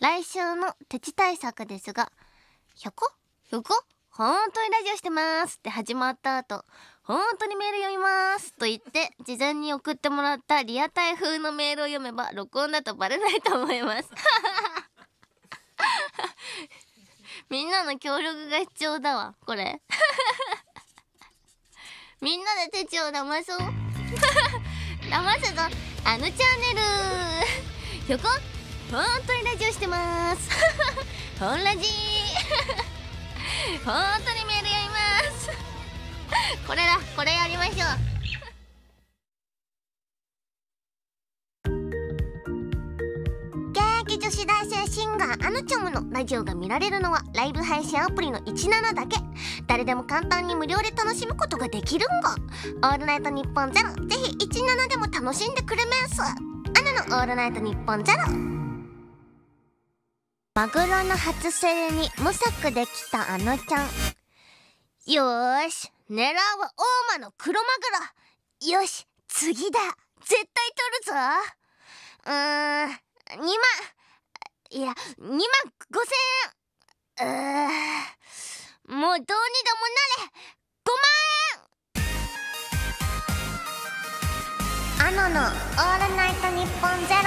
Speaker 1: 来週の手地対策ですが「ひょこひょこ本当にラジオしてます」って始まった後本当にメール読みますと言って事前に送ってもらったリアタイ風のメールを読めば録音だとバレないと思います みんなの協力が必要だわこれ みんなで手帳騙そう 騙すぞあのチャンネルひょこ本当にラジオしてます本 ラジ本当 にメールやります これだこれやりましょうヌチャムのラジオが見られるのはライブ配信アプリの17だけ誰でも簡単に無料で楽しむことができるんが「オールナイトニッポンゼロぜひ17でも楽しんでくれめんすアナの「オールナイトニッポンゼロマグロの初競りに無策できたあのちゃんよーし狙うは大間のクロマグロよし次だ絶対取るぞうーん2万いや2万5千円うもうどうにでもなれ5万円アノの「オールナイトニッポンゼロ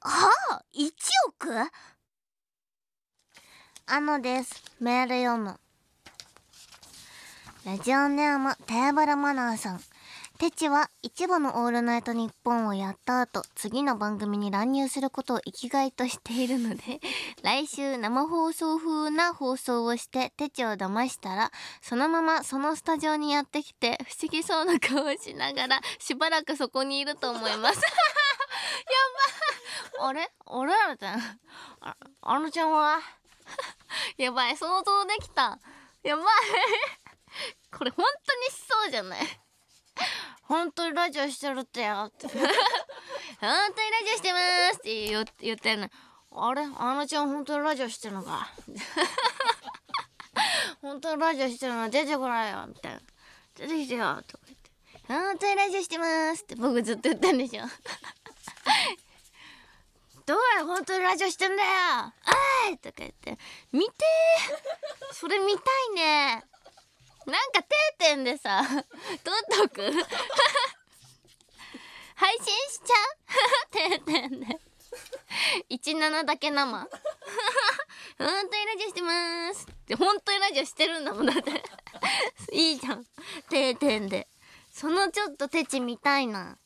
Speaker 1: はあ1億あのですメール読むラジオネームテーブルマナーさんペチは一部の「オールナイトニッポン」をやった後次の番組に乱入することを生きがいとしているので 来週生放送風な放送をしてテチを騙したらそのままそのスタジオにやってきて不思議そうな顔をしながらしばらくそこにいると思います やばあれあれあのちゃんああのちゃんは やばい想像できたやばいこれ本当にしそうじゃない 本当にラジオしてるってよって 本当にラジオしてますって言言ってんのあれあのちゃん本当にラジオしてるのか 本当にラジオしてるの出てこないよみたいな出てきてよとか言って本当にラジオしてますって僕ずっと言ったんでしょどうや本当にラジオしてんだよおいとか言って見てそれ見たいねなんか定点でさ撮 っとく 配信しちゃう定点 で17だけ生本当にラジオしてますって本当にラジオしてるんだもんだっていいじゃん定点でそのちょっと手ち見たいな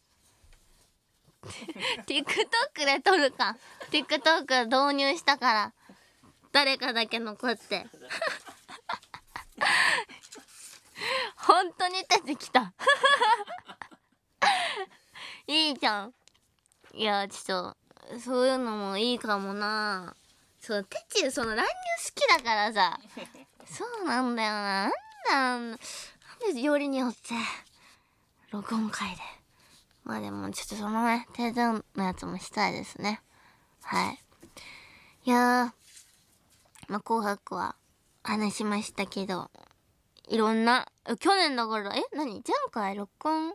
Speaker 1: TikTok で撮るか TikTok 導入したから誰かだけ残って 本当に出てきた いいじゃんいやちょっとそういうのもいいかもなそうてっちその乱入好きだからさそうなんだよななんなんでよりによって録音会でまあでもちょっとそのね停電のやつもしたいですねはいいやまあ、紅白は話しましたけど、いろんな、去年だから、え何前回録音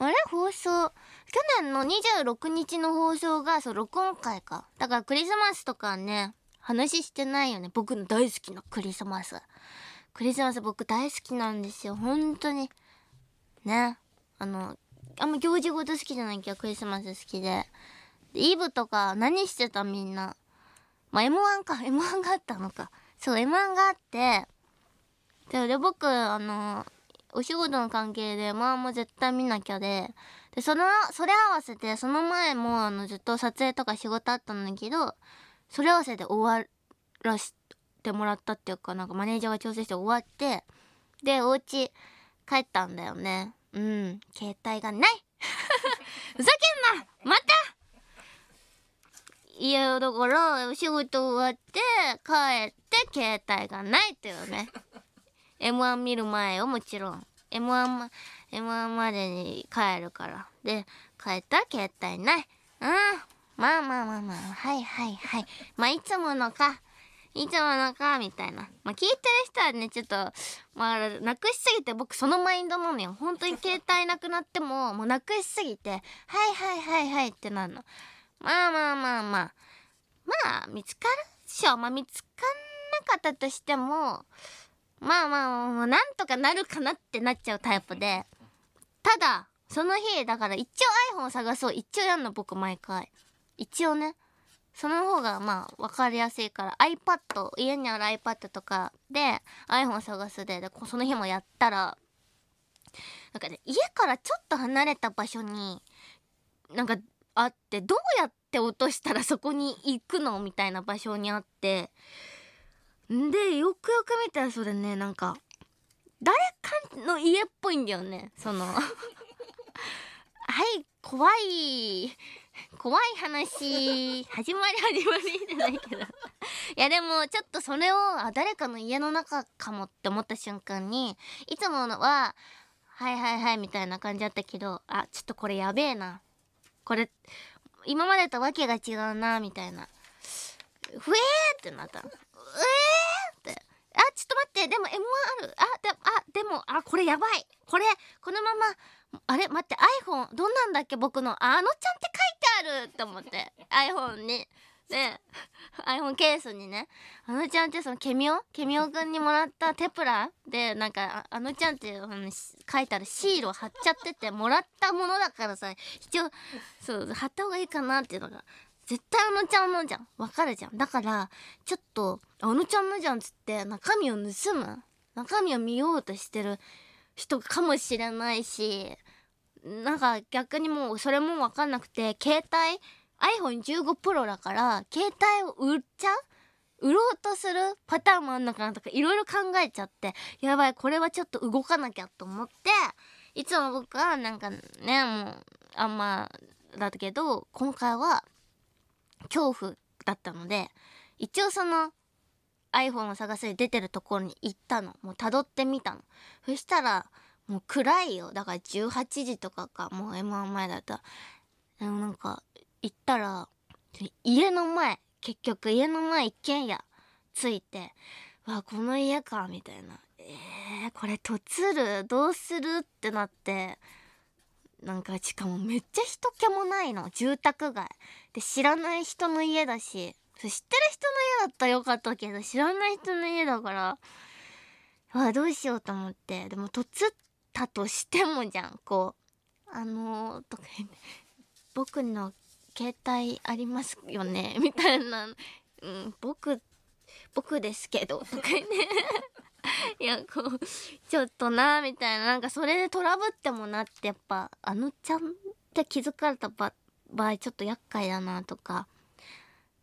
Speaker 1: あれ放送。去年の26日の放送が、そう、録音会か。だからクリスマスとかね、話してないよね。僕の大好きなクリスマス。クリスマス僕大好きなんですよ。本当に。ね。あの、あんま行事ごと好きじゃないけど、クリスマス好きで。でイブとか何してたみんな。まあ、M1 か。M1 があったのか。そう、M1 があって、でで僕あのお仕事の関係でまあもう絶対見なきゃででそのそれ合わせてその前もあのずっと撮影とか仕事あったんだけどそれ合わせて終わらしてもらったっていうかなんかマネージャーが調整して終わってでお家帰ったんだよねうん携帯がないふざけんなまたいやだからお仕事終わって帰って携帯がないっていうね M1 見る前をもちろん M1 ま M1 までに帰るからで帰ったら携帯ないうんまあまあまあまあはいはいはいまあいつものかいつものかみたいなまあ聞いてる人はねちょっとまあなくしすぎて僕そのマインドなのよ本当に携帯なくなっても もうなくしすぎてはいはいはいはいってなるのまあまあまあまあまあ見つかるっしょまあ見つかんなかったとしてもまあまあなんとかなるかなってなっちゃうタイプでただその日だから一応 iPhone 探そう一応やんの僕毎回一応ねその方がまあ分かりやすいから iPad 家にある iPad とかで iPhone 探すででその日もやったらなんかね家からちょっと離れた場所になんかあってどうやって落としたらそこに行くのみたいな場所にあってでよくよく見たらそれねなんか誰かの家っぽいんだよねその はい怖い怖い話始まり始まりじゃないけどいやでもちょっとそれをあ誰かの家の中かもって思った瞬間にいつものは「はいはいはい」みたいな感じだったけどあちょっとこれやべえなこれ今までとわけが違うなみたいな「ふえー!」ってなった「うえー!」あ、ちょっと待って、でも M1 ある。あ、であでも、あ、これやばい。これ、このまま、あれ待って、iPhone、どんなんだっけ僕の。あ、のちゃんって書いてあると思って。iPhone に。ね、iPhone ケースにね、あのちゃんってそのケミオケミオくんにもらったテプラで、なんか、あのちゃんって書いてあるシールを貼っちゃってて、もらったものだからさ、一応、そう、貼った方がいいかなっていうのが絶対あのちゃんのじゃん。わかるじゃん。だから、ちょっと、あのちゃんのじゃんつって中身を盗む。中身を見ようとしてる人かもしれないし、なんか逆にもうそれもわかんなくて、携帯、iPhone15 Pro だから、携帯を売っちゃう売ろうとするパターンもあんのかなとかいろいろ考えちゃって、やばい、これはちょっと動かなきゃと思って、いつも僕はなんかね、もう、あんまだけど、今回は恐怖だったので一応その iPhone を探せ出てるところに行ったのもう辿ってみたのそしたらもう暗いよだから18時とかかもう m 1前だったでもなんか行ったら家の前結局家の前一軒家着いてわこの家かみたいなえー、これとつるどうするってなってなんかしかもめっちゃ人気もないの住宅街で知らない人の家だし知ってる人の家だったらよかったけど知らない人の家だからわどうしようと思ってでもとつったとしてもじゃんこう「あのー、とか僕の携帯ありますよね」みたいな「うん僕僕ですけど」とか言 いやこうちょっとなみたいななんかそれでトラブってもなってやっぱあのちゃんって気づかれた場合ちょっと厄介だなとかっ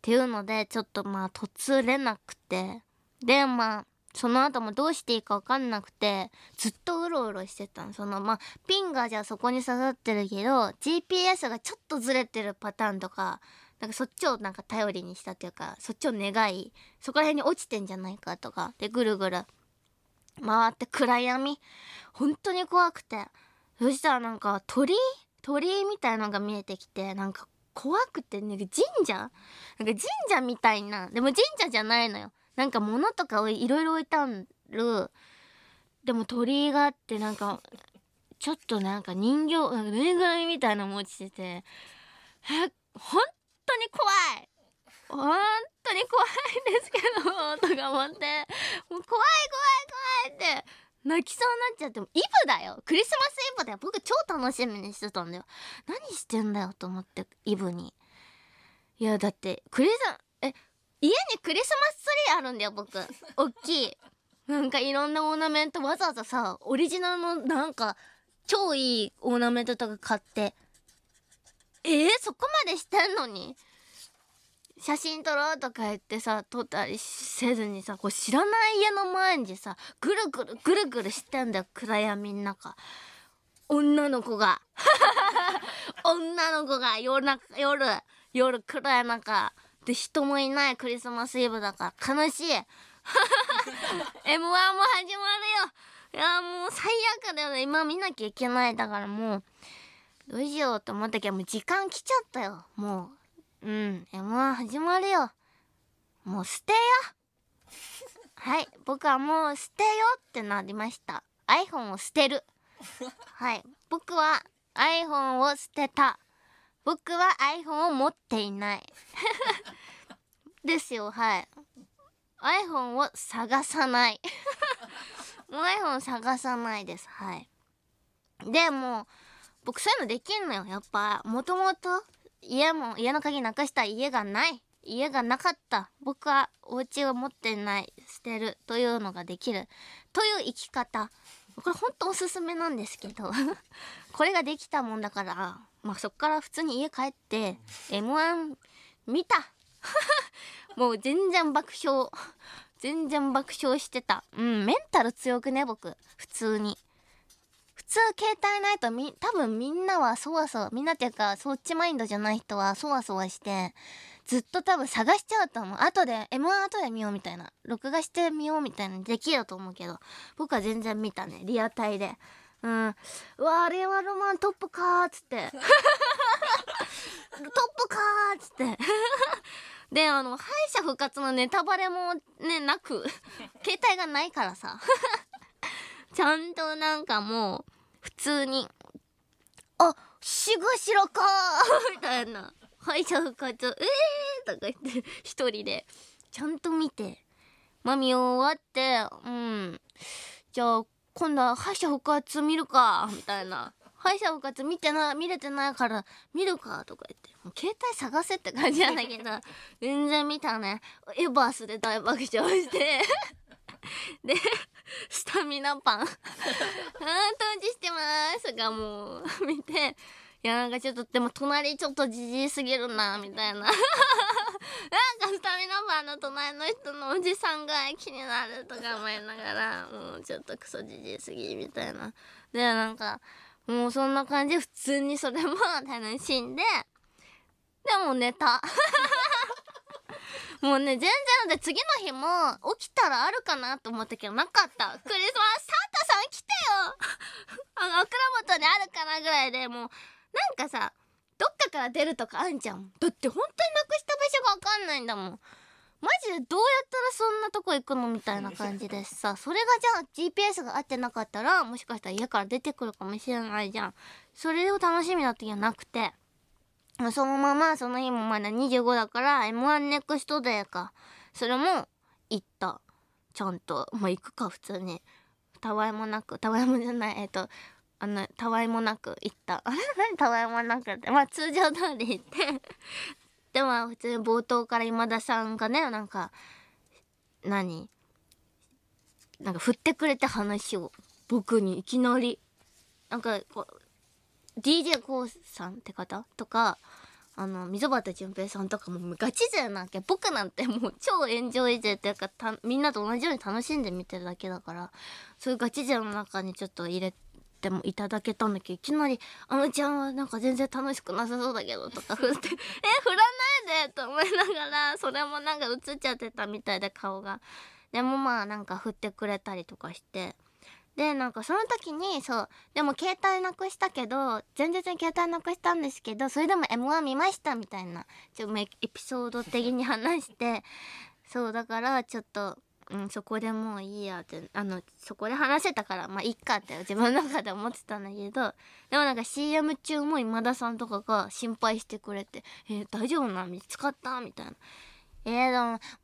Speaker 1: ていうのでちょっとまあ突れなくてでまあその後もどうしていいか分かんなくてずっとうろうろしてたのそのまあピンがじゃあそこに刺さってるけど GPS がちょっとずれてるパターンとかなんかそっちをなんか頼りにしたというかそっちを願いそこら辺に落ちてんじゃないかとかでぐるぐる回って暗闇本当に怖くてそしたらなんか鳥鳥居みたいなのが見えてきてなんか怖くてなんか神社なんか神社みたいなでも神社じゃないのよなんか物とかをいろいろ置いてあるでも鳥居があってなんかちょっとなんか人形なんかぬいぐるみみたいなの持ちててえ本当に怖い本当に怖いんですけどとか思ってもう怖い怖い怖いって泣きそうになっちゃってもイブだよクリスマスイブだよ僕超楽しみにしてたんだよ何してんだよと思ってイブにいやだってクリスえ家にクリスマスツリーあるんだよ僕おっきいなんかいろんなオーナメントわざわざさオリジナルのなんか超いいオーナメントとか買ってえー、そこまでしてんのに写真撮ろうとか言ってさ撮ったりせずにさこう知らない家の前にさぐるぐるぐるぐるしてんだよ暗闇の中女の子が 女の子が夜中夜夜暗い中で人もいないクリスマスイブだから悲しい M1 も始まるよいやもう最悪だよね今見なきゃいけないだからもうどうしようと思ったけどもう時間来ちゃったよもううん、M1 始まるよ。もう捨てよはい、僕はもう捨てよってなりました。iPhone を捨てる。はい、僕は iPhone を捨てた。僕は iPhone を持っていない。ですよ、はい。iPhone を探さない。もう iPhone 探さないです。はい。でも、僕そういうのできんのよ。やっぱ、もともと家も、家の鍵なくした家がない。家がなかった。僕はお家を持ってない。捨てる。というのができる。という生き方。これほんとおすすめなんですけど これができたもんだから、まあそっから普通に家帰って、M1 見た もう全然爆笑。全然爆笑してた。うん、メンタル強くね、僕。普通に。通携帯ないとみ、多分みんなはそわそわ、みんなっていうか、そっちマインドじゃない人はそわそわして、ずっと多分探しちゃうと思う。後で、M1 後で見ようみたいな。録画してみようみたいなできると思うけど、僕は全然見たね。リアタイで。うん。うわ、あれはロマントップかーっつって。トップかーっつって。で、あの、敗者復活のネタバレもね、なく、携帯がないからさ。ちゃんとなんかもう、普通に「あしぐしか!」みたいな「はいじゃあ課長えー!」とか言って一人でちゃんと見てマミ終わってうんじゃあ今度は敗者復活見るかみたいな敗者復活見てない見れてないから見るかとか言ってもう携帯探せって感じなんだけど 全然見たねエバースで大爆笑してで、スタミナパン。あー、当時してますが、もう、見て、いや、なんかちょっと、でも隣ちょっとじじいすぎるな、みたいな。なんかスタミナパンの隣の人のおじさんが気になるとか思いながら、もうちょっとクソじじいすぎ、みたいな。で、なんか、もうそんな感じ普通にそれも楽しんで、でも寝た。もうね、全然、で、次の日も、起きたらあるかなと思ったけど、なかった。クリスマス、サンタさん来てよ あの、枕元にあるかなぐらいで、もう、なんかさ、どっかから出るとかあんじゃん。だって本当になくした場所がわかんないんだもん。マジでどうやったらそんなとこ行くのみたいな感じでさ、それがじゃあ GPS が合ってなかったら、もしかしたら家から出てくるかもしれないじゃん。それを楽しみだ時はなくて。そのままその日もまだ25だから M1 ネクストデーか。それも行った。ちゃんと。まあ、行くか普通に。たわいもなく、たわいもじゃない、えっと、あの、たわいもなく行った。あ れ何たわいもなくって。まあ通常通り行って でも普通に冒頭から今田さんがね、なんか、何なんか振ってくれた話を僕にいきなり。なんかこう DJ コ o さんって方とか、あの、溝端淳平さんとかもガチ勢なわけ。僕なんてもう超エンジョイ勢っていうか、みんなと同じように楽しんで見てるだけだから、そういうガチ勢の中にちょっと入れてもいただけたんだけど、いきなり、あのちゃんはなんか全然楽しくなさそうだけど、とか振 って、え、振らないでと思いながら、それもなんか映っちゃってたみたいで顔が。でもまあなんか振ってくれたりとかして、でなんかその時にそうでも携帯なくしたけど全然携帯なくしたんですけどそれでも m 1見ましたみたいなちょエピソード的に話してそうだからちょっと、うん、そこでもういいやってあのそこで話せたからまあいっかって自分の中で思ってたんだけどでもなんか CM 中も今田さんとかが心配してくれて「え大丈夫な見つかった?」みたいな。えー、で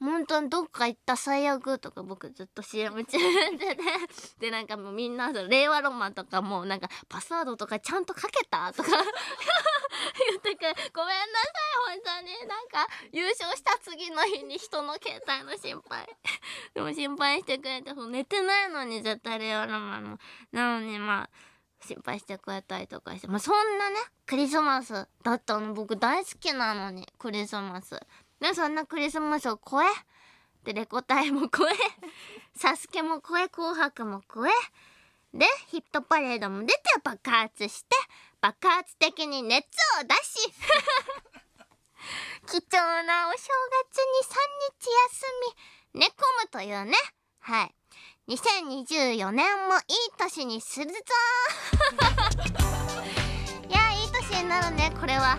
Speaker 1: も、本当にどっか行った最悪とか僕ずっと CM 中でね。で、なんかもうみんな、令和ロマンとかもうなんかパスワードとかちゃんとかけたとか 言ってくる。ごめんなさい、本当に。なんか、優勝した次の日に人の携帯の心配。でも心配してくれて、寝てないのに絶対令和ロマンも。なのにまあ、心配してくれたりとかして。まあ、そんなね、クリスマスだったの。僕大好きなのに、クリスマス。ね、そんなクリスマスを超え、で、レコ大も超え、サスケも超え、紅白も超え、で、ヒットパレードも出て爆発して、爆発的に熱を出し、貴重なお正月に3日休み、寝込むというね。はい。2024年もいい年にするぞ いや、いい年になるね、これは。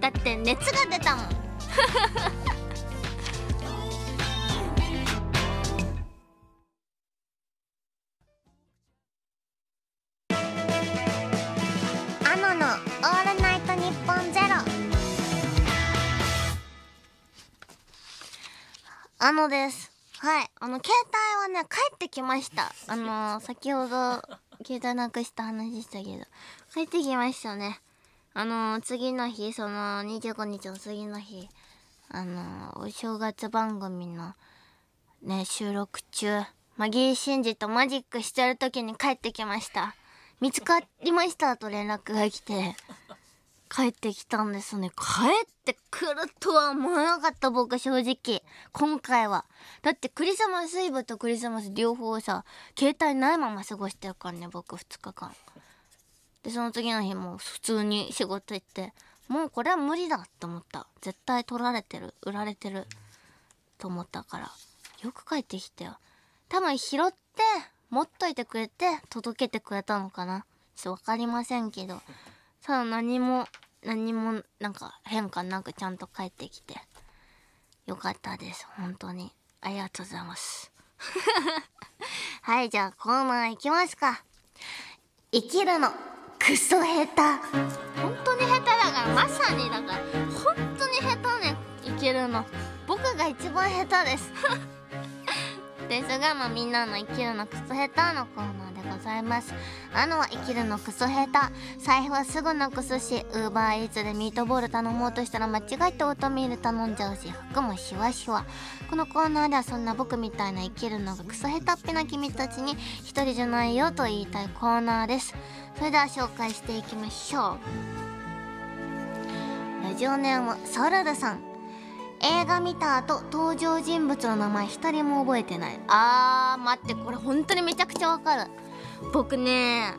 Speaker 1: だって熱が出たもん。天あのですはいあの携帯はね帰ってきましたあの先ほど携帯なくした話したけど帰ってきましたねあの次の日その25日の次の日あのお正月番組のね収録中マギー・シンジとマジックしてる時に帰ってきました見つかりましたと連絡が来て帰ってきたんですね帰ってくるとは思わなかった僕正直今回はだってクリスマスイブとクリスマス両方さ携帯ないまま過ごしてるからね僕2日間でその次の日も普通に仕事行ってもうこれは無理だって思った絶対取られてる売られてると思ったからよく帰ってきたよ多分拾って持っといてくれて届けてくれたのかなちょっと分かりませんけどただ何も何もなんか変化なくちゃんと帰ってきてよかったです本当にありがとうございます はいじゃあコーナーいきますか生きるのクソ下手本当に下手だからまさにだから本当に下手ねいけるの僕が一番下手ですですが、まあ、みんなの生きるのクソ下手のコーナーでございますあのは生きるのクソ下手財布はすぐなくすしウーバーイーツでミートボール頼もうとしたら間違えてオートミール頼んじゃうし服もシワシワこのコーナーではそんな僕みたいな生きるのがクソ下手っぴな君たちに一人じゃないよと言いたいコーナーですそれでは紹介していきましょうラジオネームソラルさん映画見た後登場人物の名前一人も覚えてないあー待ってこれ本当にめちゃくちゃわかる僕ね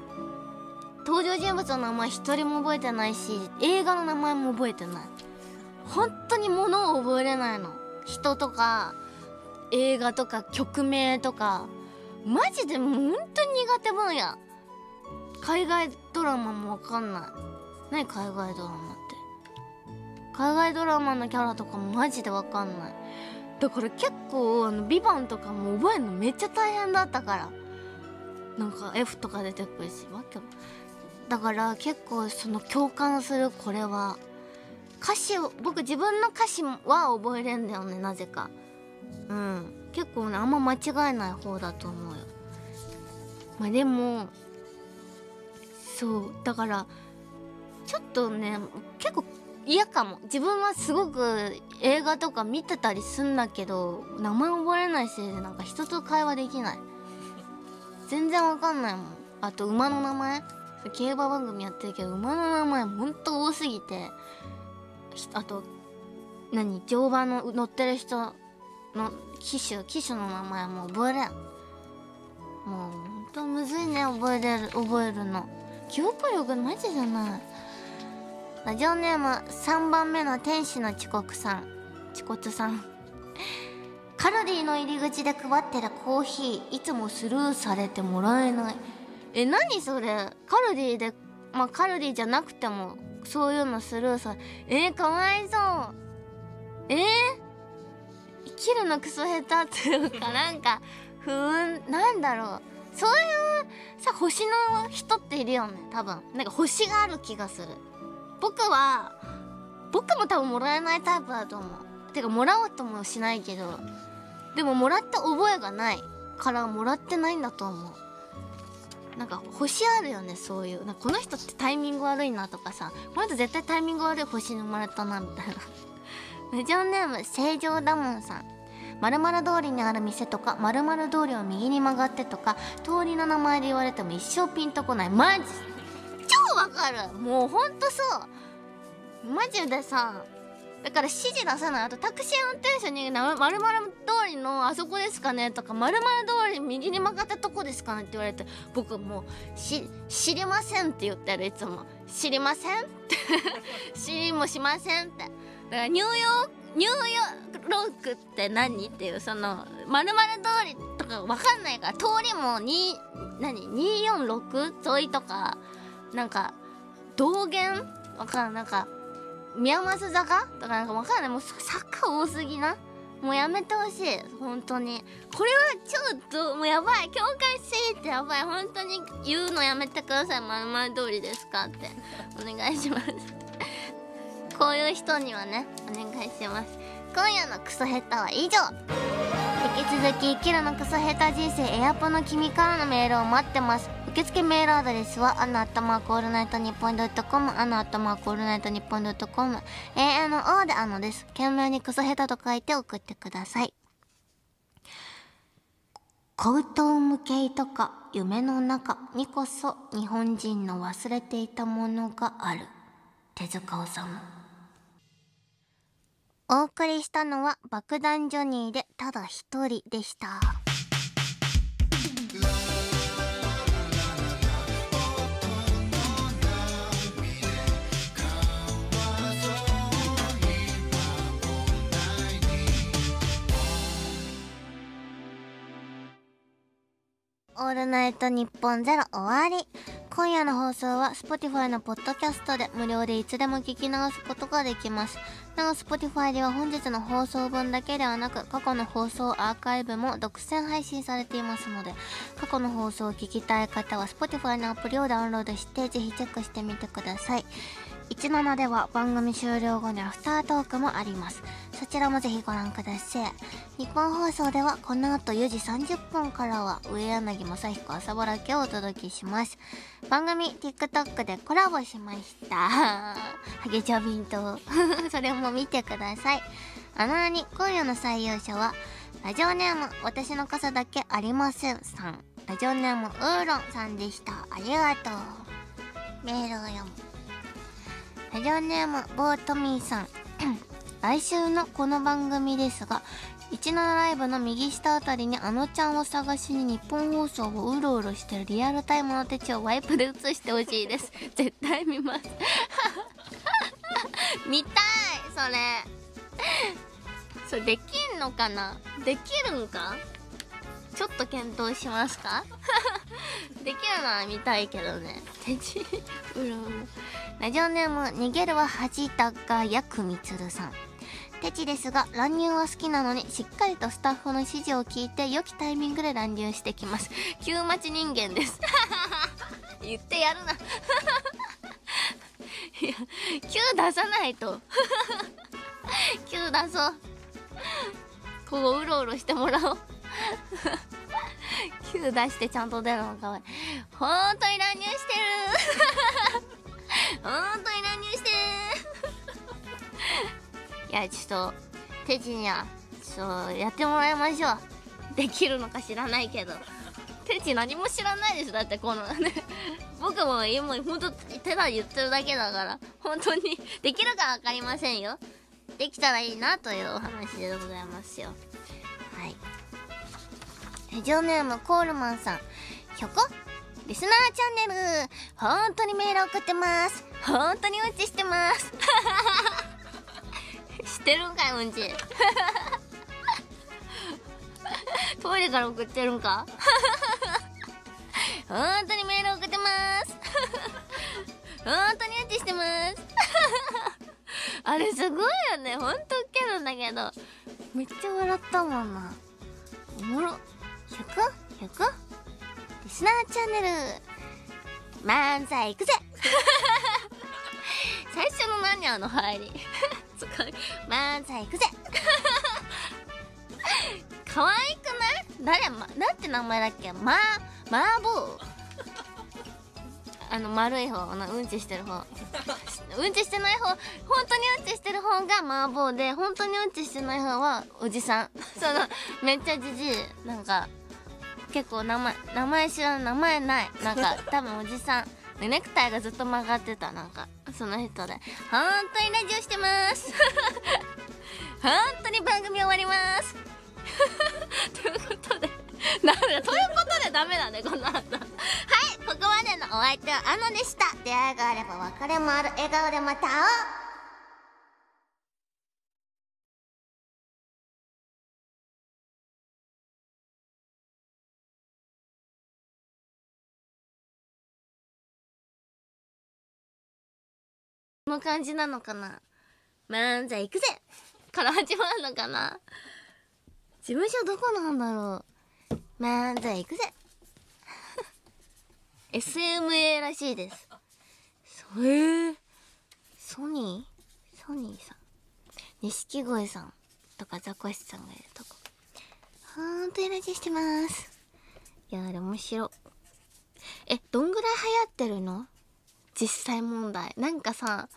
Speaker 1: 登場人物の名前一人も覚えてないし映画の名前も覚えてない本当に物を覚えれないの人とか映画とか曲名とかマジで本当に苦手分や海外ドラマもわかんない何海外ドラマ海外ドラマのキャラとかもマジでわかんないだから結構「あのビバンとかも覚えるのめっちゃ大変だったからなんか F とか出てくるしわけだから結構その共感するこれは歌詞を僕自分の歌詞は覚えれんだよねなぜかうん結構ねあんま間違えない方だと思うよまあでもそうだからちょっとね結構嫌かも自分はすごく映画とか見てたりすんだけど名前覚えないせいでなんか人と会話できない全然わかんないもんあと馬の名前競馬番組やってるけど馬の名前ほんと多すぎてあと何乗馬の乗ってる人の機種機種の名前も覚えれんもうほんとむずいね覚えれる覚えるの記憶力マジじゃないラジオネーム3番目の天使の遅刻さん遅刻さん カルディの入り口で配ってるコーヒーいつもスルーされてもらえないえ何それカルディでまあカルディじゃなくてもそういうのスルーさえー、かわいそうえー、生きるのクソ下手っていうか なんか不運なんだろうそういうさ星の人っているよね多分なんか星がある気がする僕は僕も多分もらえないタイプだと思うてかもらおうともしないけどでももらった覚えがないからもらってないんだと思うなんか星あるよねそういうなこの人ってタイミング悪いなとかさこの人絶対タイミング悪い星に生まれたなみたいな無常 ネーム正常だもんさん〇〇通りにある店とか○○通りを右に曲がってとか通りの名前で言われても一生ピンとこないマジ超わかるもうほんとそうマジでさだから指示出さないあとタクシー運転手に「まるまる通りのあそこですかね?」とか「まるまる通り右に曲がったとこですかね?」って言われて僕もうし「知りません」って言ってるいつも「知りません」って「知りもしません」ってだからニューヨークニューヨークって何っていうそのまるまる通りとか分かんないから通りも2何246沿いとかなんか道元わからんなんか宮益坂とかなんかわからないもう坂多すぎなもうやめてほしい本当にこれはちょっともうやばい境界すってやばい本当に言うのやめてくださいまるまる通りですかってお願いします こういう人にはねお願いします今夜のクソヘタは以上引き続き生きるのクソヘタ人生エアポの君からのメールを待ってます受付メールアドレスは、あの、頭コーールナイトニッポンドットコム、あの、頭コーールナイトニッポンドットコム、ANO であのです。懸命にクソ下手と書いて送ってください。コウ無ウとか夢の中にこそ日本人の忘れていたものがある。手塚治虫。お送りしたのは爆弾ジョニーでただ一人でした。オールナイトニッポンゼロ終わり。今夜の放送は Spotify のポッドキャストで無料でいつでも聞き直すことができます。なお Spotify では本日の放送分だけではなく過去の放送アーカイブも独占配信されていますので過去の放送を聞きたい方は Spotify のアプリをダウンロードしてぜひチェックしてみてください。17では番組終了後にアフタートークもあります。そちらもぜひご覧ください。日本放送ではこの後4時30分からは上柳正彦朝ぼらをお届けします。番組 TikTok でコラボしました。ハゲチョビンと。それも見てください。あのに今夜の採用者はラジオネーム私の傘だけありませんさん。ラジオネームウーロンさんでした。ありがとう。メールを読む。ラジオネームボートミーさん 来週のこの番組ですが17ライブの右下あたりにあのちゃんを探しに日本放送をうろうろしてるリアルタイムの手帳をワイプで写してほしいです 絶対見ます 見たいそれそれできんのかなできるんかちょっと検討しますか できるなら見たいけどね手帳うろうろラジオネーム逃げるは恥だがやくみつるさんテチですが乱入は好きなのにしっかりとスタッフの指示を聞いて良きタイミングで乱入してきます 急待ち人間です 言ってやるな いや急出さないと急出そうここうろうろしてもらおう急出してちゃんと出るのかわいいほんとに乱入してるほんとに乱入してー いやちょっと手ちにはちょっとやってもらいましょうできるのか知らないけど手ち何も知らないです。だってこのね 僕も今ほんと手だ言ってるだけだから本当にできるか分かりませんよできたらいいなというお話でございますよはいラジオネームコールマンさんひょこリスナーチャンネル本当にメール送ってます本当にうんちしてます してるんかいうんちトイレから送ってるんか 本当にメール送ってます 本当にうんちしてますあれすごいよね本当ウケるんだけどめっちゃ笑ったもんなおもろ 100?100? 100? スナーチャンネル漫才いくぜ 最初の何あの入り 漫才いくぜ可愛くない誰、ま、なんて名前だっけまマーボー あの丸い方のうんちしてる方うんちしてない方本当にうんちしてる方が麻婆で本当にうんちしてない方はおじさんそのめっちゃじじいなんか結構名前名前知らない名前ないなんか 多分おじさんネクタイがずっと曲がってたなんかその人で「本当にラジオしてます 本当に番組終わります ということでなんだということでダメだねこんなのはいここまでのお相手はあのでした出会いがあれば別れもある笑顔でまた会おうの感じなのかな漫才行くぜから始まるのかな事務所どこなんだろう漫才行くぜ SMA らしいですそえー、ソニーソニーさん錦鯉さんとかザコシさんがいるとこほんとエラジしてますいやあれ面白えどんぐらい流行ってるの実際問題なんかさ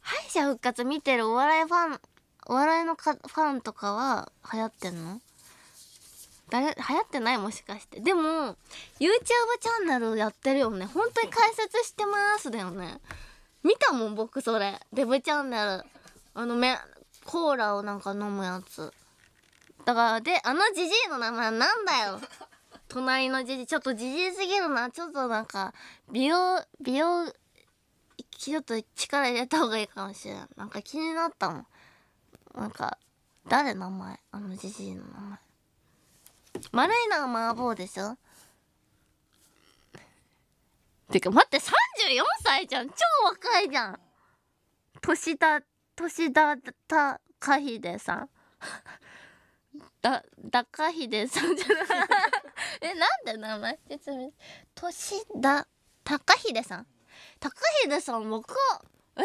Speaker 1: 敗者復活見てるお笑いファンお笑いのファンとかは流行ってんの誰流行ってないもしかしてでも YouTube チャンネルやってるよね本当に解説してますだよね見たもん僕それデブチャンネルあのめコーラをなんか飲むやつだからであのじじいの名前なんだよ隣のじじいちょっとじじいすぎるなちょっとなんか美容美容ちょっと力入れた方がいいかもしれないなんか気になったもんなんか誰名前あのじじいの名前丸いのが麻婆でしょてか待って34歳じゃん超若いじゃん年田年田たかひでさんだだかひでさんじゃない えなんで名前説明年田たかひでさん高秀さん若え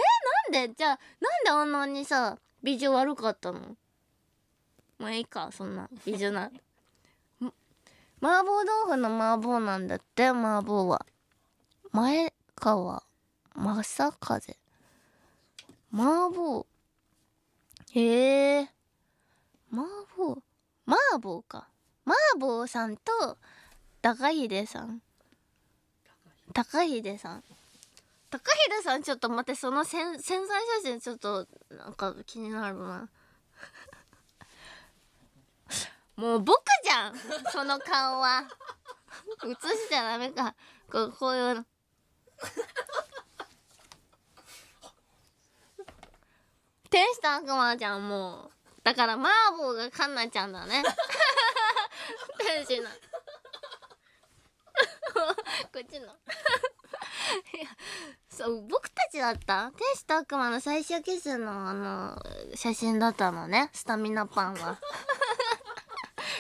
Speaker 1: なんでじゃあなんであんなにさ美女悪かったのまあいいかそんな美女な 麻婆豆腐の麻婆なんだって麻婆は前川正和麻婆へえ麻婆麻婆か麻婆さんと高秀さん高秀さん高平さんちょっと待ってその潜在写真ちょっとなんか気になるなもう僕じゃんその顔は写しちゃダメかこうこういうの天使と悪魔じゃんもうだから麻婆がカンナちゃんだね天使の こっちの そう僕たちだった天使と悪魔の最終決戦のあの写真だったのねスタミナパンは。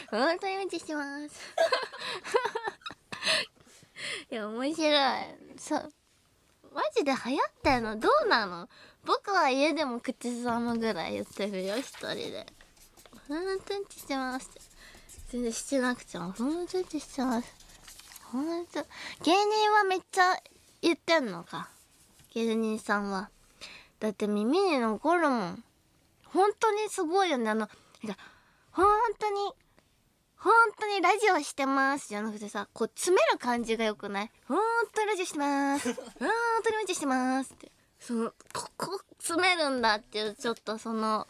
Speaker 1: 本当にイ打ちします。いや面白い。そうマジで流行ったのどうなの僕は家でも口ずさむぐらい言ってるよ一人で。ふんとんちしてます。全然してなくちゃ。ふんとんちしてます。本当芸人はめっちゃ言ってんのか芸人さんはだって耳に残るもん本当にすごいよねあの本当に本当にラジオしてますじゃなくてさこう詰める感じがよくない本当にラジオしてます本当にラジオしてますってそのここ詰めるんだっていうちょっとその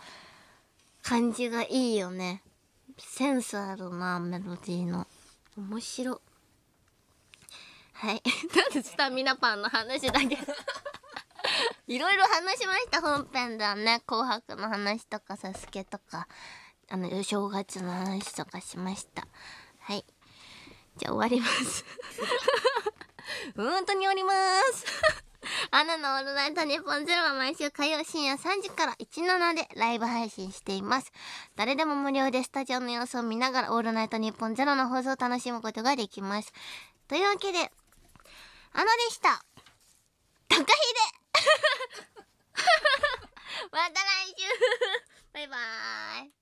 Speaker 1: 感じがいいよねセンスあるなメロディーの面白はい なんでスタミナパンの話だけいろいろ話しました本編ではね「紅白」の話とか「サスケとかあのお正月の話とかしましたはいじゃあ終わります本当に終わりますアナのオールナイトニッポンゼロは毎週火曜深夜3時から17でライブ配信しています。誰でも無料でスタジオの様子を見ながらオールナイトニッポンゼロの放送を楽しむことができます。というわけで、あのでした。高秀 また来週バイバーイ。